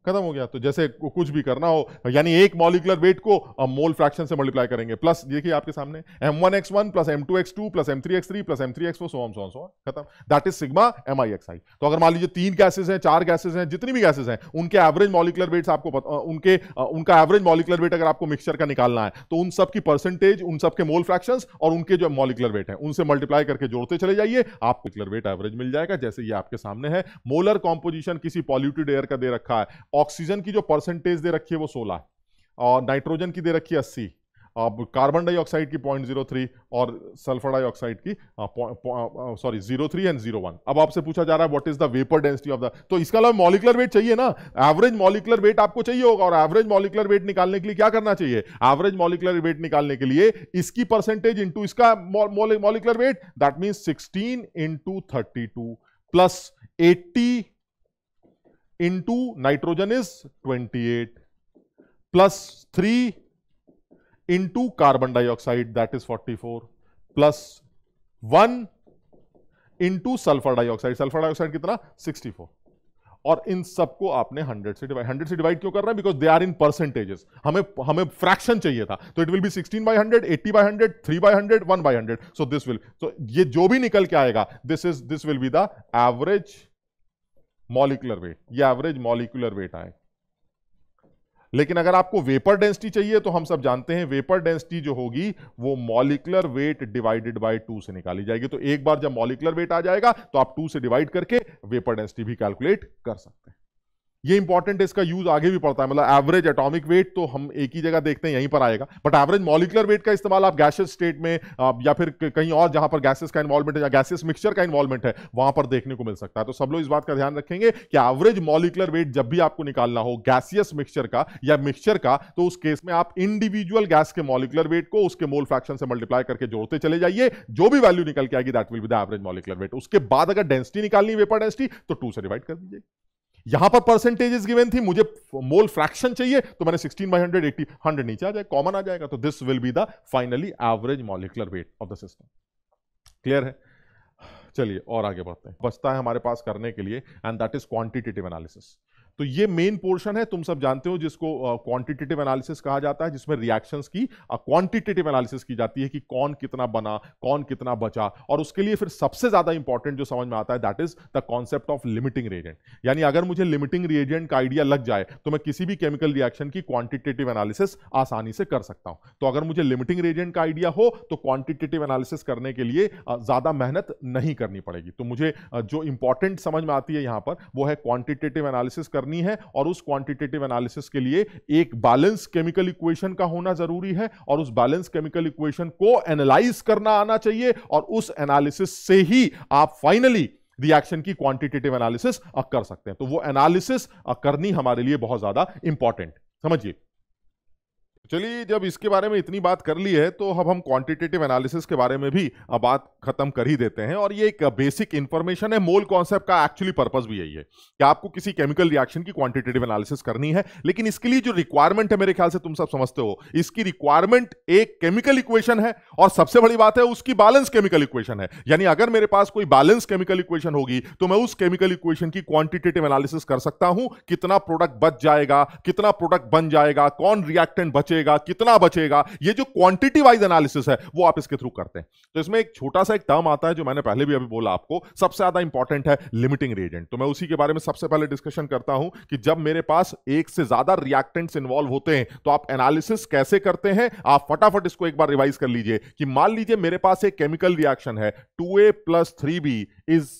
Speaker 1: खत्म हो गया तो जैसे कुछ भी करना हो यानी एक मॉलिकुलर वेट को मोल फ्रैक्शन से मल्टीप्लाई करेंगे प्लस देखिए आपके सामने M one X one plus M two X two plus M three X three plus M three X four sum sum sum खत्म that is sigma M I X I तो अगर मान लीजिए तीन गैसेज हैं चार गैसेज हैं जितनी भी गैसेज हैं उनके एवरेज मॉलिकुलर वेट्स आपको उनके उनका एवरेज मॉलिकुलर वेट अगर आपको मिक्सचर का निकालना है तो उन सब की परसेंटेज उन सब के मोल फ्रैक्शन और उनके जो मॉलिकुलर वेट है उनसे मल्टीप्लाई करके जोड़ते चले जाइए आपको वेट एवरेज मिल जाएगा जैसे ये आपके सामने है मोलर कॉम्पोजिशन किसी पॉल्यूटेड एयर का दे रखा है ऑक्सीजन की जो परसेंटेज दे रखी है वो सोलह और नाइट्रोजन की दे रखी है अस्सी कार्बन डाइऑक्साइड की पॉइंट जीरो थ्री और सल्फर डाइऑक्साइड की sorry zero three and zero one अब आपसे पूछा जा रहा है what is the vapour density of the तो इसका अलावा मॉलिकुलर वेट चाहिए ना एवरेज मॉलिकुलर वेट आपको चाहिए होगा और एवरेज मॉलिकुलर वेट निकालने के लिए क्या करना चाहिए एवरेज मॉलिकुलर वेट निकालने के लिए इसकी परसेंटेज इंटू इसका molecular weight that means sixteen into thirty two plus eighty into nitrogen is 28 plus 3 carbon dioxide that is forty 44 plus 1 into sulphur dioxide sulphur dioxide कितना 64 और इन सबको आपने 100 से डिवाइड 100 से डिवाइड क्यों कर रहा है because they are in percentages हमें हमें फ्रैक्शन चाहिए था तो it will be 16 by 100 80 by 100 3 by 100 1 by 100 so this will so ये जो भी निकल के आएगा this is this will be the average molecular weight ये एवरेज मॉलिकुलर वेट आए लेकिन अगर आपको वेपर डेंसिटी चाहिए तो हम सब जानते हैं वेपर डेंसिटी जो होगी वो molecular weight divided by two से निकाली जाएगी तो एक बार जब मॉलिकुलर वेट आ जाएगा तो आप टू से डिवाइड करके वेपर डेंसिटी भी कैलकुलेट कर सकते हैं ये इंपॉर्टेंट है इसका यूज आगे भी पड़ता है मतलब एवरेज एटॉमिक वेट तो हम एक ही जगह देखते हैं यहीं पर आएगा बट एवरेज मॉलिकुलर वेट का इस्तेमाल आप गैसेस स्टेट में या फिर कहीं और जहां पर गैसेस का इन्वॉल्वमेंट है या गैसेस मिक्सचर का इन्वॉल्वमेंट है वहां पर देखने को मिल सकता है तो सब लोग इस बात का ध्यान रखेंगे कि एवरेज मॉलिकुलर वेट जब भी आपको निकालना हो गैसियस मिक्सचर का या मिक्सचर का तो उस केस में आप इंडिविजुअल गैस के मॉलिकुलर वेट को उसके मोल फ्रैक्शन से मल्टीप्लाई करके जोड़ते चले जाइए जो भी वैल्यू निकल के आएगी that will be the average molecular weight उसके बाद अगर डेंसिटी निकालनी वेपर डेंसिटी तो टू से डिवाइड कर दीजिए यहां पर परसेंटेजेस गिवन थी मुझे मोल फ्रैक्शन चाहिए तो मैंने 16 बाई हंड्रेड एट्टी हंड्रेड नीचे आ जाए कॉमन आ जाएगा तो this will be the finally average molecular weight of the system clear है चलिए और आगे बढ़ते हैं बचता है हमारे पास करने के लिए and that is quantitative analysis तो ये मेन पोर्शन है तुम सब जानते हो जिसको क्वांटिटेटिव एनालिसिस कहा जाता है जिसमें रिएक्शंस की क्वांटिटेटिव एनालिसिस की जाती है कि कौन कितना बना कौन कितना बचा और उसके लिए फिर सबसे ज़्यादा इंपॉर्टेंट जो समझ में आता है that is the concept of limiting reagent यानी अगर मुझे लिमिटिंग रिएजेंट का आइडिया लग जाए तो मैं किसी भी केमिकल रिएक्शन की क्वांटिटेटिव एनालिसिस आसानी से कर सकता हूं तो अगर मुझे लिमिटिंग रिएजेंट का आइडिया हो तो क्वांटिटेटिव एनालिसिस करने के लिए ज़्यादा मेहनत नहीं करनी पड़ेगी तो मुझे जो इंपॉर्टेंट समझ में आती है यहां पर वो है क्वांटिटेटिव एनालिसिस कर करनी है और उस क्वांटिटेटिव एनालिसिस के लिए एक बैलेंस केमिकल इक्वेशन का होना जरूरी है और उस बैलेंस केमिकल इक्वेशन को एनालाइज करना आना चाहिए और उस एनालिसिस से ही आप फाइनली रिएक्शन की क्वांटिटेटिव एनालिसिस कर सकते हैं तो वो एनालिसिस करनी हमारे लिए बहुत ज्यादा इंपॉर्टेंट समझिए चलिए जब इसके बारे में इतनी बात कर ली है तो अब हम क्वांटिटेटिव एनालिसिस के बारे में भी बात खत्म कर ही देते हैं और ये एक बेसिक इन्फॉर्मेशन है मोल कॉन्सेप्ट का एक्चुअली पर्पज भी यही है कि आपको किसी केमिकल रिएक्शन की क्वांटिटेटिव एनालिसिस करनी है लेकिन इसके लिए जो रिक्वायरमेंट है मेरे ख्याल से तुम सब समझते हो इसकी रिक्वायरमेंट एक केमिकल इक्वेशन है और सबसे बड़ी बात है उसकी बैलेंस केमिकल इक्वेशन है यानी अगर मेरे पास कोई बैलेंस केमिकल इक्वेशन होगी तो मैं उस केमिकल इक्वेशन की क्वांटिटेटिव एनालिसिस कर सकता हूं कितना प्रोडक्ट बच जाएगा कितना प्रोडक्ट बन जाएगा कौन रिएक्टेंट बचेगा कितना बचेगा ये जो क्वांटिटी वाइज एनालिसिस है वो आप इसके थ्रू करते हैं तो इसमें एक छोटा सा ऐसा एक टर्म आता है जो मैंने पहले भी अभी बोला आपको सबसे ज्यादा इंपॉर्टेंट है लिमिटिंग रिएजेंट तो मैं उसी के बारे में सबसे पहले डिस्कशन करता हूं कि जब मेरे पास एक से ज्यादा रिएक्टेंट्स इन्वॉल्व होते हैं तो आप एनालिसिस कैसे करते हैं आप फटाफट इसको एक बार रिवाइज कर लीजिए कि मान लीजिए मेरे पास एक केमिकल रिएक्शन है two A plus three B is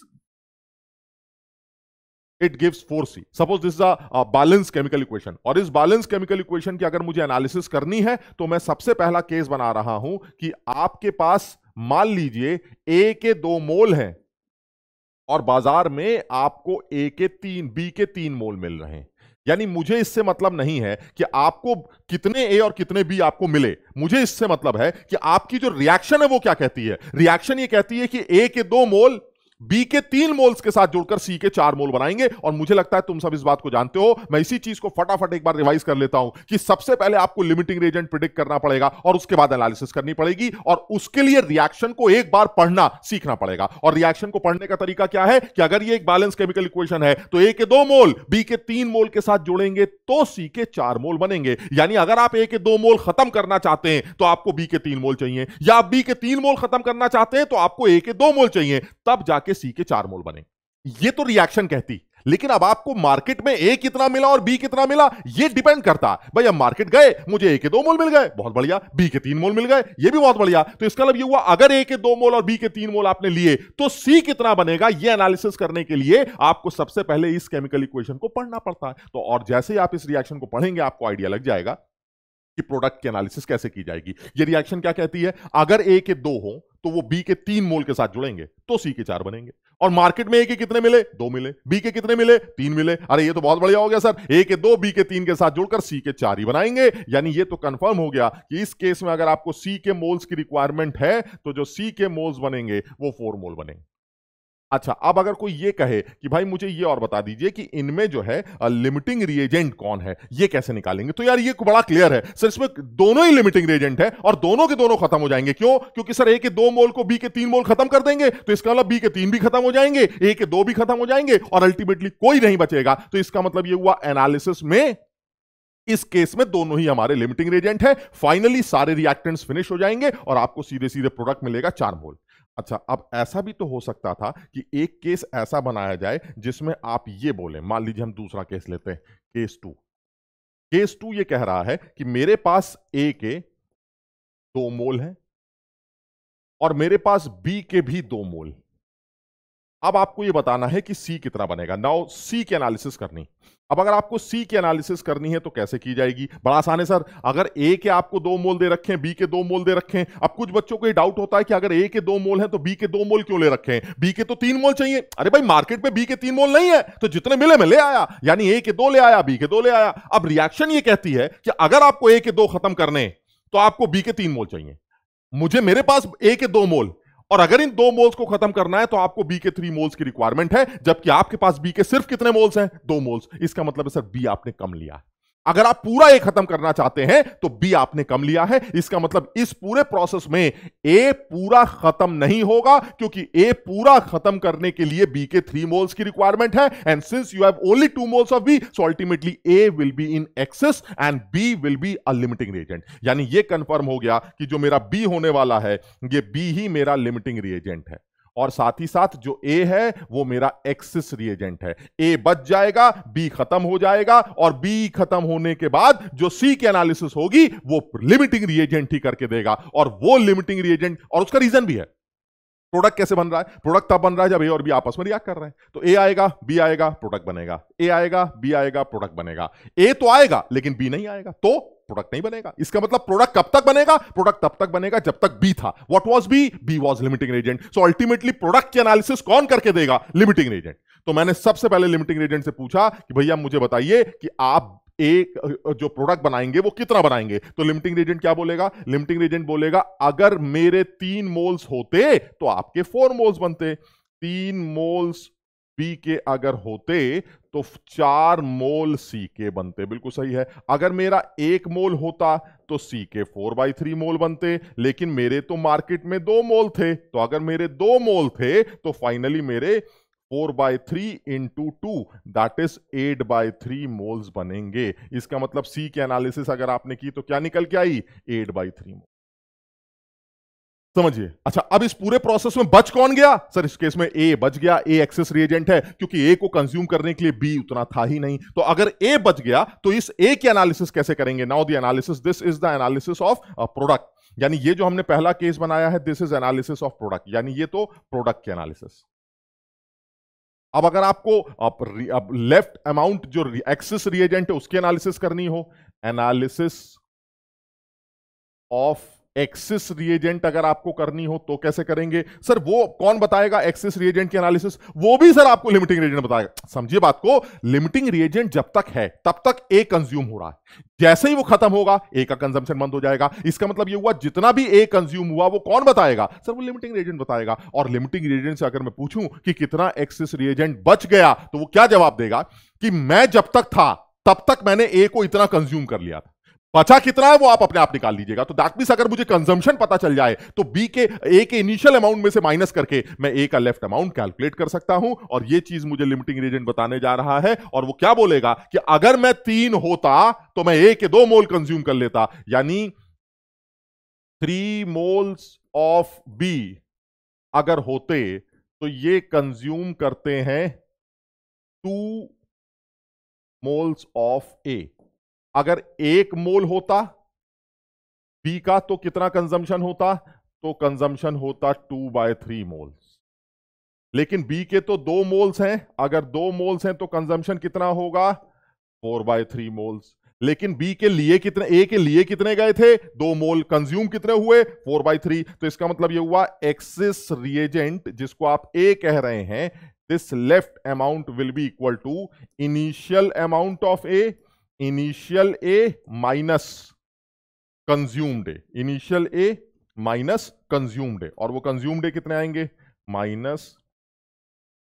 Speaker 1: it gives four C suppose this is a balance chemical equation और इस बैलेंस केमिकल इक्वेशन की अगर मुझे एनालिसिस करनी है तो मैं सबसे पहला केस बना रहा हूं कि आपके पास मान लीजिए ए के दो मोल हैं और बाजार में आपको ए के तीन बी के तीन मोल मिल रहे हैं यानी मुझे इससे मतलब नहीं है कि आपको कितने ए और कितने बी आपको मिले मुझे इससे मतलब है कि आपकी जो रिएक्शन है वो क्या कहती है रिएक्शन ये कहती है कि ए के दो मोल बी के तीन मोल्स के साथ जोड़कर सी के चार मोल बनाएंगे और मुझे लगता है तुम सब इस बात को जानते हो मैं इसी चीज को फटाफट एक बार रिवाइज कर लेता हूं कि सबसे पहले आपको लिमिटिंग रेजेंट प्रिडिक्ट करना पड़ेगा और उसके बाद एनालिसिस करनी पड़ेगी और उसके लिए रिएक्शन को एक बार पढ़ना सीखना पड़ेगा और रिएक्शन को पढ़ने का तरीका क्या है कि अगर ये एक बैलेंस केमिकल इक्वेशन है तो ए के दो मोल बी के तीन मोल के साथ जोड़ेंगे तो सी के चार मोल बनेंगे यानी अगर आप ए के दो मोल खत्म करना चाहते हैं तो आपको बी के तीन मोल चाहिए या बी के तीन मोल खत्म करना चाहते हैं तो आपको ए के दो मोल चाहिए तब जाके के सी के चार मोल बने ये तो रिएक्शन कहती लेकिन अब आपको मार्केट में ए कितना मिला और बी कितना मिला ये डिपेंड करता है भाई अब मार्केट गए मुझे ए के दो मोल मिल गए बहुत बढ़िया बी के तीन मोल मिल गए ये भी बहुत बढ़िया तो इसका मतलब ये हुआ अगर ए के दो मोल और बी के तीन मोल आपने लिए तो सी कितना बनेगा ये एनालिसिस करने के लिए आपको सबसे पहले इस केमिकल इक्वेशन को पढ़ना पड़ता है तो और जैसे ही आप इस रिएक्शन को पढ़ेंगे आपको आइडिया लग जाएगा कि प्रोडक्ट की एनालिसिस कैसे की जाएगी ये रिएक्शन क्या कहती है अगर ए के दो हो तो वो बी के तीन मोल के साथ जुड़ेंगे तो सी के चार बनेंगे और मार्केट में ए के कितने मिले दो मिले बी के कितने मिले तीन मिले अरे ये तो बहुत बढ़िया हो गया सर ए के दो बी के तीन के साथ जुड़कर सी के चार ही बनाएंगे यानी ये तो कंफर्म हो गया कि इस केस में अगर आपको सी के मोल्स की रिक्वायरमेंट है तो जो सी के मोल्स बनेंगे वो फोर मोल बनेंगे अच्छा अब अगर कोई ये कहे कि भाई मुझे ये और बता दीजिए कि इनमें जो है लिमिटिंग रिएजेंट कौन है ये कैसे निकालेंगे तो यार ये बड़ा क्लियर है सर इसमें दोनों ही लिमिटिंग रिएजेंट है और दोनों के दोनों खत्म हो जाएंगे क्यों क्योंकि सर ए के दो मोल को बी के तीन मोल खत्म कर देंगे तो इसका मतलब बी के तीन भी खत्म हो जाएंगे ए के दो भी खत्म हो जाएंगे और अल्टीमेटली कोई नहीं बचेगा तो इसका मतलब ये हुआ एनालिसिस में इस केस में दोनों ही हमारे लिमिटिंग रेजेंट है फाइनली सारे रिएक्टेंट्स फिनिश हो जाएंगे और आपको सीधे सीधे प्रोडक्ट मिलेगा चार मोल अच्छा अब ऐसा भी तो हो सकता था कि एक केस ऐसा बनाया जाए जिसमें आप ये बोले मान लीजिए हम दूसरा केस लेते हैं केस टू केस टू ये कह रहा है कि मेरे पास ए के दो मोल हैं और मेरे पास बी के भी दो मोल अब आपको ये बताना है कि सी कितना बनेगा नाउ सी की एनालिसिस करनी अब अगर आपको सी की एनालिसिस करनी है तो कैसे की जाएगी बड़ा आसान है सर अगर ए के आपको दो मोल दे रखे हैं बी के दो मोल दे रखे हैं अब कुछ बच्चों को ये डाउट होता है कि अगर ए के दो मोल हैं तो बी के दो मोल क्यों ले रखे हैं बी के तो तीन मोल चाहिए अरे भाई मार्केट में बी के तीन मोल नहीं है तो जितने मिले मैं ले आया यानी ए के दो ले आया बी के दो ले आया अब रिएक्शन ये कहती है कि अगर आपको ए के दो खत्म करने तो आपको बी के तीन मोल चाहिए मुझे मेरे पास ए के दो मोल और अगर इन दो मोल्स को खत्म करना है तो आपको बी के थ्री मोल्स की रिक्वायरमेंट है जबकि आपके पास बी के सिर्फ कितने मोल्स हैं दो मोल्स इसका मतलब है सर बी आपने कम लिया है अगर आप पूरा ए खत्म करना चाहते हैं तो बी आपने कम लिया है इसका मतलब इस पूरे प्रोसेस में ए पूरा खत्म नहीं होगा क्योंकि ए पूरा खत्म करने के लिए बी के थ्री मोल्स की रिक्वायरमेंट है and since you have only two moles of B so ultimately A will be in excess and B will be a limiting reagent यानी यह कंफर्म हो गया कि जो मेरा बी होने वाला है यह बी ही मेरा लिमिटिंग रिएजेंट है और साथ ही साथ जो ए है वो मेरा एक्सिस रिएजेंट है ए बच जाएगा बी खत्म हो जाएगा और बी खत्म होने के बाद जो सी की एनालिसिस होगी वो लिमिटिंग रिएजेंट ही करके देगा और वो लिमिटिंग रिएजेंट और उसका रीजन भी है प्रोडक्ट कैसे बन रहा है प्रोडक्ट तब बन रहा है जब ए और बी आपस में रिएक्ट कर रहे हैं तो ए आएगा बी आएगा प्रोडक्ट बनेगा ए आएगा बी आएगा प्रोडक्ट बनेगा ए तो आएगा लेकिन बी नहीं आएगा तो प्रोडक्ट नहीं बनेगा इसका मतलब प्रोडक्ट कब तक बनेगा प्रोडक्ट तब तक बनेगा जब तक बी था what was B B was limiting agent so ultimately product की एनालिसिस कौन करके देगा लिमिटिंग एजेंट तो मैंने सबसे पहले लिमिटिंग एजेंट से पूछा कि भैया मुझे बताइए कि आप एक जो प्रोडक्ट बनाएंगे वो कितना बनाएंगे तो लिमिटिंग रेजेंट क्या बोलेगा लिमिटिंग रेजेंट बोलेगा अगर मेरे तीन मोल्स होते तो आपके फोर मोल्स बनते तीन मोल्स बी के अगर होते तो चार मोल सी के बनते बिल्कुल सही है अगर मेरा एक मोल होता तो सी के फोर बाई थ्री मोल बनते लेकिन मेरे तो मार्केट में दो मोल थे तो अगर मेरे दो मोल थे तो फाइनली मेरे four by three into two that is eight by three moles बनेंगे इसका मतलब सी के एनालिसिस अगर आपने की तो क्या निकल के आई एट बाई थ्री मोल समझिए अच्छा अब इस पूरे प्रोसेस में बच कौन गया सर इस केस में ए बच गया ए एक्सेस रिएजेंट है क्योंकि ए को कंज्यूम करने के लिए बी उतना था ही नहीं तो अगर ए बच गया तो इस ए की एनालिसिस कैसे करेंगे now the analysis this is the analysis of product यानी ये जो हमने पहला केस बनाया है this is analysis of product यानी ये तो प्रोडक्ट की एनालिसिस अब अगर आपको आप, अब लेफ्ट अमाउंट जो एक्सेस रिएजेंट है उसकी एनालिसिस करनी हो एनालिसिस ऑफ एक्सिस रिएजेंट अगर आपको करनी हो तो कैसे करेंगे सर वो कौन बताएगा एक्सिस रिएजेंट की एनालिसिस वो भी सर आपको लिमिटिंग रिएजेंट बताएगा समझिए बात को लिमिटिंग रिएजेंट जब तक है तब तक ए कंज्यूम हो रहा है जैसे ही वो खत्म होगा ए का कंजम्पशन बंद हो जाएगा इसका मतलब ये हुआ जितना भी ए कंज्यूम हुआ वो कौन बताएगा सर वो लिमिटिंग रिएजेंट बताएगा और लिमिटिंग रिएजेंट से अगर मैं पूछूं कि कितना एक्सिस रिएजेंट बच गया तो वो क्या जवाब देगा कि मैं जब तक था तब तक मैंने ए को इतना कंज्यूम कर लिया था बचा तो अच्छा, कितना है वो आप अपने आप निकाल लीजिएगा तो दैट मीन अगर मुझे कंजम्पशन पता चल जाए तो बी के ए के इनिशियल अमाउंट में से माइनस करके मैं ए का लेफ्ट अमाउंट कैलकुलेट कर सकता हूं और ये चीज मुझे लिमिटिंग रेजेंट बताने जा रहा है और वो क्या बोलेगा कि अगर मैं तीन होता तो मैं ए के दो मोल कंज्यूम कर लेता यानी थ्री मोल्स ऑफ बी अगर होते तो ये कंज्यूम करते हैं टू मोल्स ऑफ ए अगर एक मोल होता बी का तो कितना कंजम्पशन होता तो कंजम्पशन होता टू बाय थ्री मोल्स लेकिन बी के तो दो मोल्स हैं अगर दो मोल्स हैं तो कंजम्पशन कितना होगा फोर बाय थ्री मोल्स लेकिन बी के लिए कितने ए के लिए कितने गए थे दो मोल कंज्यूम कितने हुए फोर बाय थ्री तो इसका मतलब ये हुआ एक्सिस रिएजेंट जिसको आप ए कह रहे हैं this left amount will be equal to initial amount of A initial A minus consumed A initial A minus consumed A और वो कंज्यूम्ड ए कितने आएंगे minus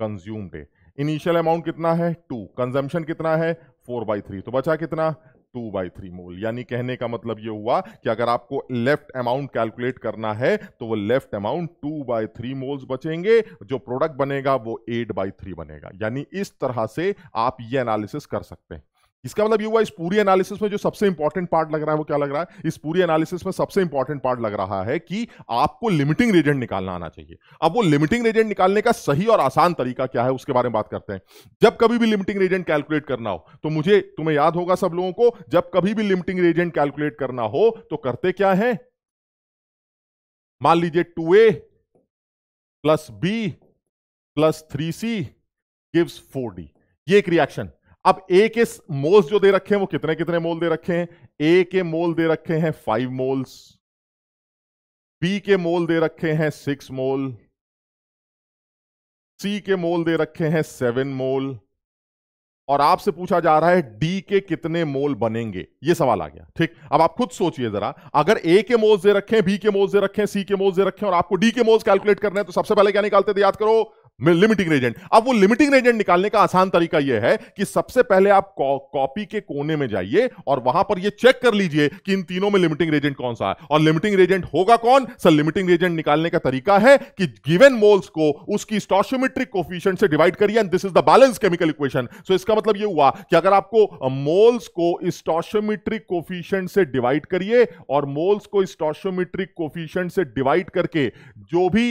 Speaker 1: consumed A initial amount कितना है टू कंजम्पशन कितना है फोर बाई थ्री तो बचा कितना टू बाई थ्री मोल यानी कहने का मतलब ये हुआ कि अगर आपको लेफ्ट अमाउंट कैलकुलेट करना है तो वो left amount two by three moles बचेंगे जो प्रोडक्ट बनेगा वो एट बाई थ्री बनेगा यानी इस तरह से आप ये एनालिसिस कर सकते हैं इसका मतलब ये हुआ इस पूरी एनालिसिस में जो सबसे इंपॉर्टेंट पार्ट लग रहा है वो क्या लग रहा है इस पूरी एनालिसिस में सबसे इंपॉर्टेंट पार्ट लग रहा है कि आपको लिमिटिंग रेजेंट निकालना आना चाहिए अब वो लिमिटिंग रेजेंट निकालने का सही और आसान तरीका क्या है उसके बारे में बात करते हैं जब कभी भी लिमिटिंग रेजेंट कैलकुलेट करना हो तो मुझे तुम्हें याद होगा सब लोगों को जब कभी भी लिमिटिंग रेजेंट कैलकुलेट करना हो तो करते क्या है मान लीजिए two A plus B plus three C gives four D ये एक रिएक्शन अब ए के मोल्स जो दे रखे हैं वो कितने कितने मोल दे रखे हैं ए के मोल दे रखे हैं फाइव मोल्स बी के मोल दे रखे हैं सिक्स मोल सी के मोल दे रखे हैं सेवन मोल और आपसे पूछा जा रहा है डी के कितने मोल बनेंगे ये सवाल आ गया ठीक अब आप खुद सोचिए जरा अगर ए के मोल्स दे रखे हैं बी के मोल्स दे रखे हैं सी के मोल्स दे रखे हैं और आपको डी के मोल्स कैलकुलेट करने हैं तो सबसे पहले क्या निकालते थे याद करो लिमिटिंग रेजेंट अब वो लिमिटिंग रेजेंट निकालने का आसान तरीका यह है कि सबसे पहले आप कॉपी के कोने में जाइए और वहां पर ये चेक कर लीजिए कि इन तीनों में लिमिटिंग रेजेंट कौन सा है और लिमिटिंग रेजेंट होगा कौन सर लिमिटिंग रेजेंट निकालने का तरीका है कि गिवन मोल्स को उसकी स्टॉशोमेट्रिक कोफिशियंट से डिवाइड करिए and this is the balance chemical equation so इसका मतलब यह हुआ कि अगर आपको मोल्स को स्टॉशोमेट्रिक कोफिशियंट से डिवाइड करिए और मोल्स को स्टॉशोमेट्रिक कोफिशियंट से डिवाइड करके जो भी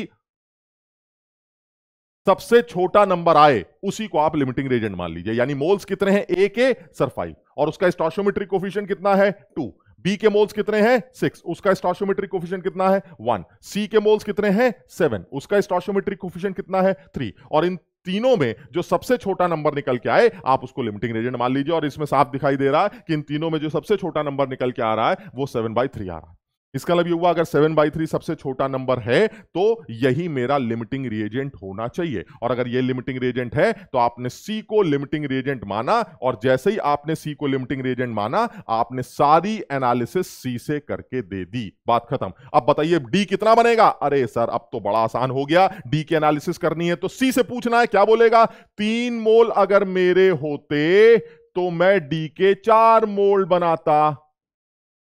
Speaker 1: सबसे छोटा नंबर आए उसी को आप लिमिटिंग रेजेंट मान लीजिए यानी मोल्स कितने हैं ए के सर फाइव और उसका स्टॉशोमेट्रिक कोफिशियंट कितना है टू बी के मोल्स कितने हैं सिक्स उसका स्टॉशोमेट्रिक कोफिशियंट कितना है वन सी के मोल्स कितने हैं सेवन उसका स्टॉशोमेट्रिक कोफिशियंट कितना है थ्री और इन तीनों में जो सबसे छोटा नंबर निकल के आए आप उसको लिमिटिंग रेजेंट मान लीजिए और इसमें साफ दिखाई दे रहा है कि इन तीनों में जो सबसे छोटा नंबर निकल के आ रहा है वो सेवन बाई आ रहा है इसका मतलब ये हुआ अगर सेवन बाई थ्री सबसे छोटा नंबर है तो यही मेरा लिमिटिंग रिएजेंट होना चाहिए और अगर ये लिमिटिंग रिएजेंट है तो आपने सी को लिमिटिंग रिएजेंट माना और जैसे ही आपने सी को लिमिटिंग रिएजेंट माना आपने सारी एनालिसिस सी से करके दे दी बात खत्म अब बताइए डी कितना बनेगा अरे सर अब तो बड़ा आसान हो गया डी की एनालिसिस करनी है तो सी से पूछना है क्या बोलेगा तीन मोल अगर मेरे होते तो मैं डी के चार मोल बनाता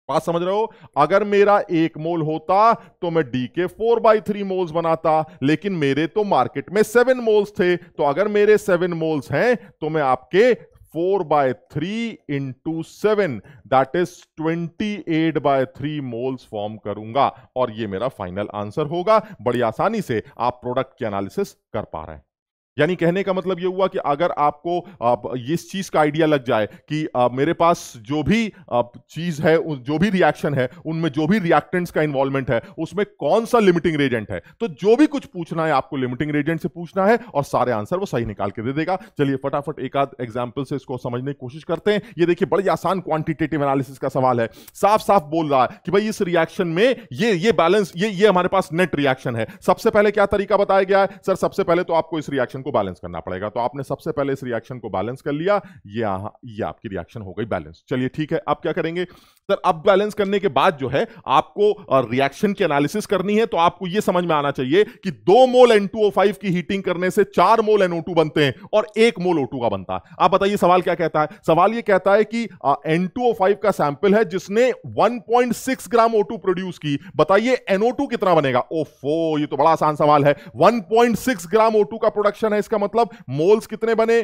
Speaker 1: बात समझ रहे हो अगर मेरा एक मोल होता तो मैं डी के फोर बाई थ्री मोल्स बनाता लेकिन मेरे तो मार्केट में सेवन मोल्स थे तो अगर मेरे सेवन मोल्स हैं तो मैं आपके four by three into seven that is twenty eight by three moles form करूंगा और ये मेरा फाइनल आंसर होगा बड़ी आसानी से आप प्रोडक्ट की एनालिसिस कर पा रहे हैं यानी कहने का मतलब ये हुआ कि अगर आपको आप इस चीज का आइडिया लग जाए कि आ, मेरे पास जो भी चीज है जो भी रिएक्शन है उनमें जो भी रिएक्टेंट्स का इन्वॉल्वमेंट है उसमें कौन सा लिमिटिंग रेजेंट है तो जो भी कुछ पूछना है आपको लिमिटिंग रेजेंट से पूछना है और सारे आंसर वो सही निकाल के दे देगा चलिए फटाफट एक आध एग्जाम्पल से इसको समझने की कोशिश करते हैं ये देखिए बड़ी आसान क्वांटिटेटिव एनालिसिस का सवाल है साफ साफ बोल रहा है कि भाई इस रिएक्शन में ये ये बैलेंस ये ये हमारे पास नेट रिएक्शन है सबसे पहले क्या तरीका बताया गया है सर सबसे पहले तो आपको इस रिएक्शन को बैलेंस करना पड़ेगा तो आपने सबसे पहले इस रिएक्शन को बैलेंस कर लिया ये ये आपकी रिएक्शन हो गई बैलेंस चलिए ठीक है अब क्या करेंगे सर अब बैलेंस करने के बाद जो है आपको रिएक्शन की एनालिसिस करनी है तो आपको यह समझ में आना चाहिए कि दो मोल एन की हीटिंग करने से चार मोल एनओ बनते हैं और एक मोल ओ का बनता है आप बताइए सवाल क्या कहता है सवाल यह कहता है कि एन का सैंपल है जिसने वन ग्राम ओ प्रोड्यूस की बताइए एनओ कितना बनेगा ओफो ये तो बड़ा आसान सवाल है 1.6 ग्राम O2 का प्रोडक्शन है इसका मतलब मोल्स कितने बने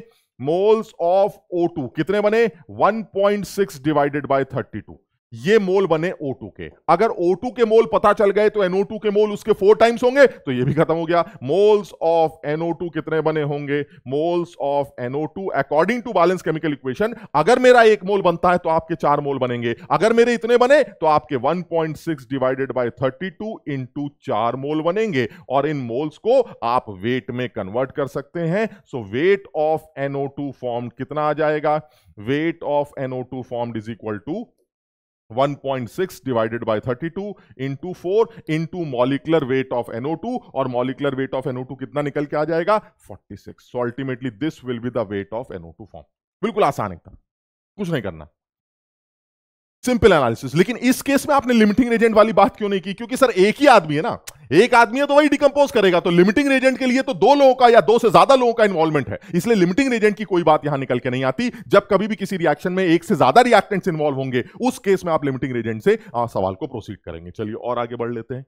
Speaker 1: मोल्स ऑफ O2 कितने बने 1.6 डिवाइडेड बाय 32 ये मोल बने O2 के अगर O2 के मोल पता चल गए तो NO2 के मोल उसके फोर टाइम्स होंगे तो ये भी खत्म हो गया मोल्स ऑफ NO2 कितने बने होंगे moles of NO2 according to balance chemical equation अगर मेरा एक मोल बनता है तो आपके चार मोल बनेंगे अगर मेरे इतने बने तो आपके 1.6 डिवाइडेड थर्टी टू इनटू चार मोल बनेंगे और इन मोल्स को आप वेट में कन्वर्ट कर सकते हैं so weight of NO form कितना आ जाएगा weight of two form is equal to 1.6 divided by 32 into four into molecular weight of two और मॉलिकुलर वेट ऑफ टू कितना निकल के आ जाएगा 46 so ultimately this will be the weight of NO2 form बिल्कुल आसान एकदम कुछ नहीं करना सिंपल एनालिसिस लेकिन इस केस में आपने लिमिटिंग एजेंट वाली बात क्यों नहीं की क्योंकि सर एक ही आदमी है ना एक आदमी है तो वही डिकम्पोज करेगा तो लिमिटिंग एजेंट के लिए तो दो लोगों का या दो से ज्यादा लोगों का इन्वॉल्वमेंट है इसलिए लिमिटिंग एजेंट की कोई बात यहां निकल के नहीं आती जब कभी भी किसी रिएक्शन में एक से ज्यादा रिएक्टेंट्स इन्वॉल्व होंगे उस केस में आप लिमिटिंग एजेंट से आ, सवाल को प्रोसीड करेंगे चलिए और आगे बढ़ लेते हैं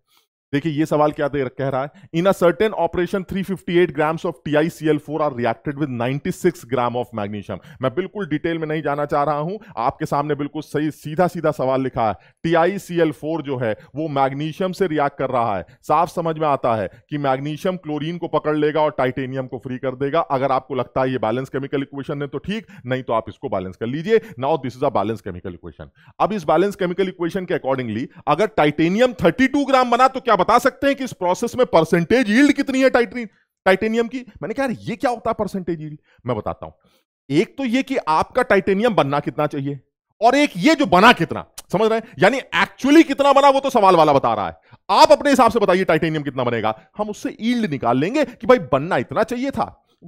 Speaker 1: देखिए ये सवाल क्या दे कह रहा है in a certain operation 358 grams of TiCl4 are reacted with 96 gram of magnesium मैं बिल्कुल डिटेल में नहीं जाना चाह रहा हूं आपके सामने बिल्कुल सही सीधा सीधा सवाल लिखा है TiCl4 जो है वो मैग्नीशियम से रिएक्ट कर रहा है साफ समझ में आता है कि मैग्नीशियम क्लोरीन को पकड़ लेगा और टाइटेनियम को फ्री कर देगा अगर आपको लगता है ये बैलेंस केमिकल इक्वेशन है तो ठीक नहीं तो आप इसको बैलेंस कर लीजिए now this is a balance chemical equation अब इस बैलेंस केमिकल इक्वेशन के अकॉर्डिंगली अगर टाइटेनियम 32 ग्राम बना तो क्या बता सकते हैं कि इस प्रोसेस में परसेंटेज यील्ड कितनी है टाइटनी टाइटेनियम की मैंने कहा ये क्या होता है परसेंटेज यील्ड मैं बताता हूं एक तो ये कि आपका टाइटेनियम बनना कितना चाहिए और एक ये जो बना कितना समझ रहे हैं यानी एक्चुअली कितना बना वो तो सवाल वाला बता रहा है आप अपने हिसाब से बताइए टाइटेनियम कितना बनेगा हम उससे ईल्ड निकाल लेंगे कि भाई बनना इतना चाहिए था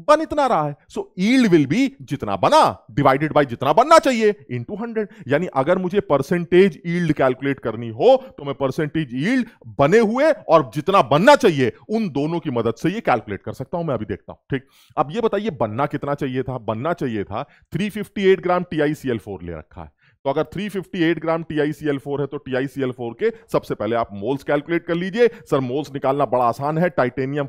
Speaker 1: बन इतना रहा है सो ईल्ड विल बी जितना बना डिवाइडेड बाय जितना बनना चाहिए इन टू हंड्रेड यानी अगर मुझे परसेंटेज ईल्ड कैलकुलेट करनी हो तो मैं परसेंटेज ईल्ड बने हुए और जितना बनना चाहिए उन दोनों की मदद से ये कैलकुलेट कर सकता हूं मैं अभी देखता हूं ठीक अब ये बताइए बनना कितना चाहिए था बनना चाहिए था 358 ग्राम टी ले रखा है तो अगर 358 ग्राम TiCl4 है तो TiCl4 के सबसे पहले आप मोल्स कैलकुलेट कर लीजिए सर मोल्स निकालना बड़ा आसान है टाइटेनियम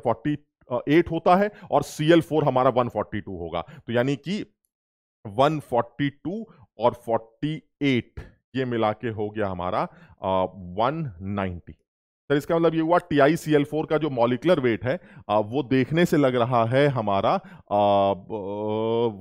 Speaker 1: एट होता है और सी एल फोर हमारा वन फोर्टी टू होगा तो यानी कि वन फोर्टी टू और फोर्टी एट ये मिला के हो गया हमारा वन नाइन्टी सर इसका मतलब ये हुआ T I C L four का जो मॉलिकुलर वेट है आ, वो देखने से लग रहा है हमारा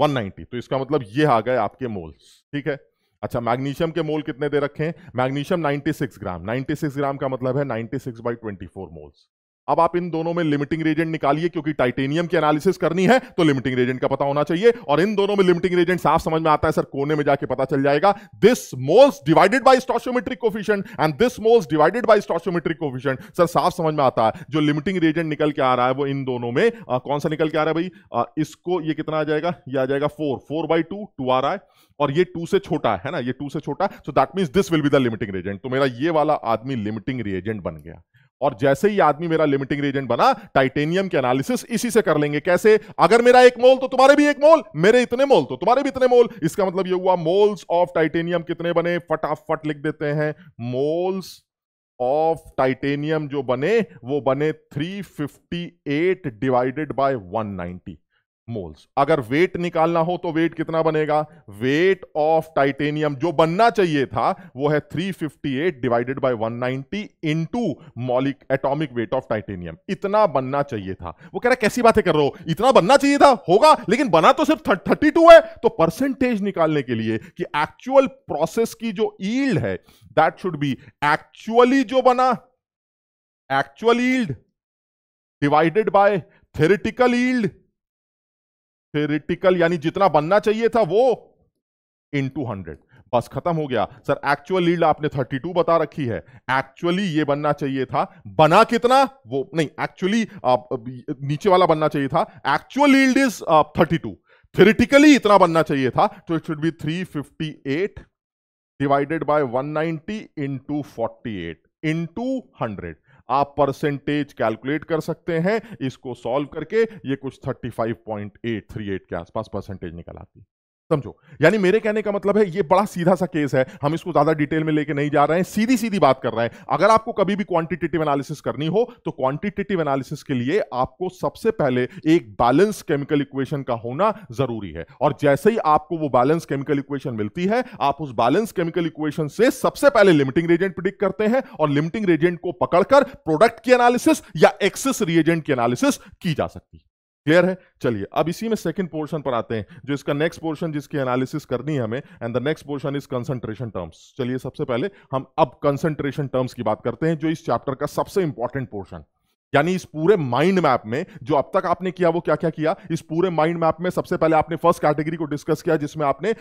Speaker 1: वन नाइन्टी तो इसका मतलब ये आ गए आपके मोल्स ठीक है अच्छा मैग्नीशियम के मोल कितने दे रखे हैं मैग्नीशियम 96 ग्राम 96 ग्राम का मतलब है 96 बाई ट्वेंटी मोल्स अब आप इन दोनों में लिमिटिंग रेजेंट निकालिए क्योंकि टाइटेनियम की एनालिसिस करनी है तो लिमिटिंग रेजेंट का पता होना चाहिए और इन दोनों में लिमिटिंग रेजेंट साफ समझ में आता है सर कोने में जाके पता चल जाएगा this moles divided by stoichiometric coefficient and this moles divided by stoichiometric coefficient sir साफ समझ में आता है जो लिमिटिंग रेजेंट निकल के आ रहा है वो इन दोनों में आ, कौन सा निकल के आ रहा है भाई आ, इसको ये कितना आ जाएगा ये आ जाएगा four four by two two आ रहा है और ये टू से छोटा है ना ये टू से छोटा so that means this will be the limiting reagent तो मेरा ये वाला आदमी लिमिटिंग रेजेंट बन गया और जैसे ही आदमी मेरा लिमिटिंग एजेंट बना टाइटेनियम के एनालिसिस इसी से कर लेंगे कैसे अगर मेरा एक मोल तो तुम्हारे भी एक मोल मेरे इतने मोल तो तुम्हारे भी इतने मोल इसका मतलब ये हुआ मोल्स ऑफ टाइटेनियम कितने बने फटाफट लिख देते हैं मोल्स ऑफ टाइटेनियम जो बने वो बने 358 डिवाइडेड बाय 190 मोल्स अगर वेट निकालना हो तो वेट कितना बनेगा वेट ऑफ टाइटेनियम जो बनना चाहिए था वो है 358 डिवाइडेड बाय 190 नाइनटी इंटू मॉलिक एटोमिक वेट ऑफ टाइटेनियम इतना बनना चाहिए था वो कह रहा कैसी बातें कर रहे हो इतना बनना चाहिए था होगा लेकिन बना तो सिर्फ थर्टी टू है तो परसेंटेज निकालने के लिए कि एक्चुअल प्रोसेस की जो ईल्ड है दैट शुड बी एक्चुअली जो बना actual yield divided by theoretical yield theoretical यानी जितना बनना चाहिए था वो इन टू हंड्रेड बस खत्म हो गया सर एक्चुअल लीड आपने 32 बता रखी है एक्चुअली ये बनना चाहिए था बना कितना वो नहीं एक्चुअली नीचे वाला बनना चाहिए था एक्चुअल लीड इज 32 थ्योरेटिकली इतना बनना चाहिए था तो it should be 358 divided by 190 forty eight into hundred आप परसेंटेज कैलकुलेट कर सकते हैं इसको सॉल्व करके ये कुछ 35.838 के आसपास परसेंटेज निकल आती है समझो यानी मेरे कहने का मतलब है ये बड़ा सीधा सा केस है हम इसको ज्यादा डिटेल में लेके नहीं जा रहे हैं सीधी सीधी बात कर रहे हैं अगर आपको कभी भी क्वांटिटेटिव एनालिसिस करनी हो तो क्वांटिटेटिव एनालिसिस के लिए आपको सबसे पहले एक बैलेंस केमिकल इक्वेशन का होना जरूरी है और जैसे ही आपको वो बैलेंस केमिकल इक्वेशन मिलती है आप उस बैलेंस केमिकल इक्वेशन से सबसे पहले लिमिटिंग रेजेंट प्रिडिक्ट करते हैं और लिमिटिंग रेजेंट को पकड़कर प्रोडक्ट की एनालिसिस या एक्सेस रिएजेंट की एनालिसिस की जा सकती है क्लियर है चलिए अब इसी में सेकंड पोर्शन पर आते हैं जो इसका नेक्स्ट पोर्शन जिसकी एनालिसिस करनी है हमें and the next portion is concentration terms चलिए सबसे पहले हम अब कंसंट्रेशन टर्म्स की बात करते हैं जो इस चैप्टर का सबसे इंपॉर्टेंट पोर्शन यानी इस पूरे माइंड मैप में जो अब तक आपने किया वो क्या क्या किया इस पूरे माइंड मैप में सबसे पहले आपने फर्स्ट कैटेगरी को डिस्कस किया जिसमें आपने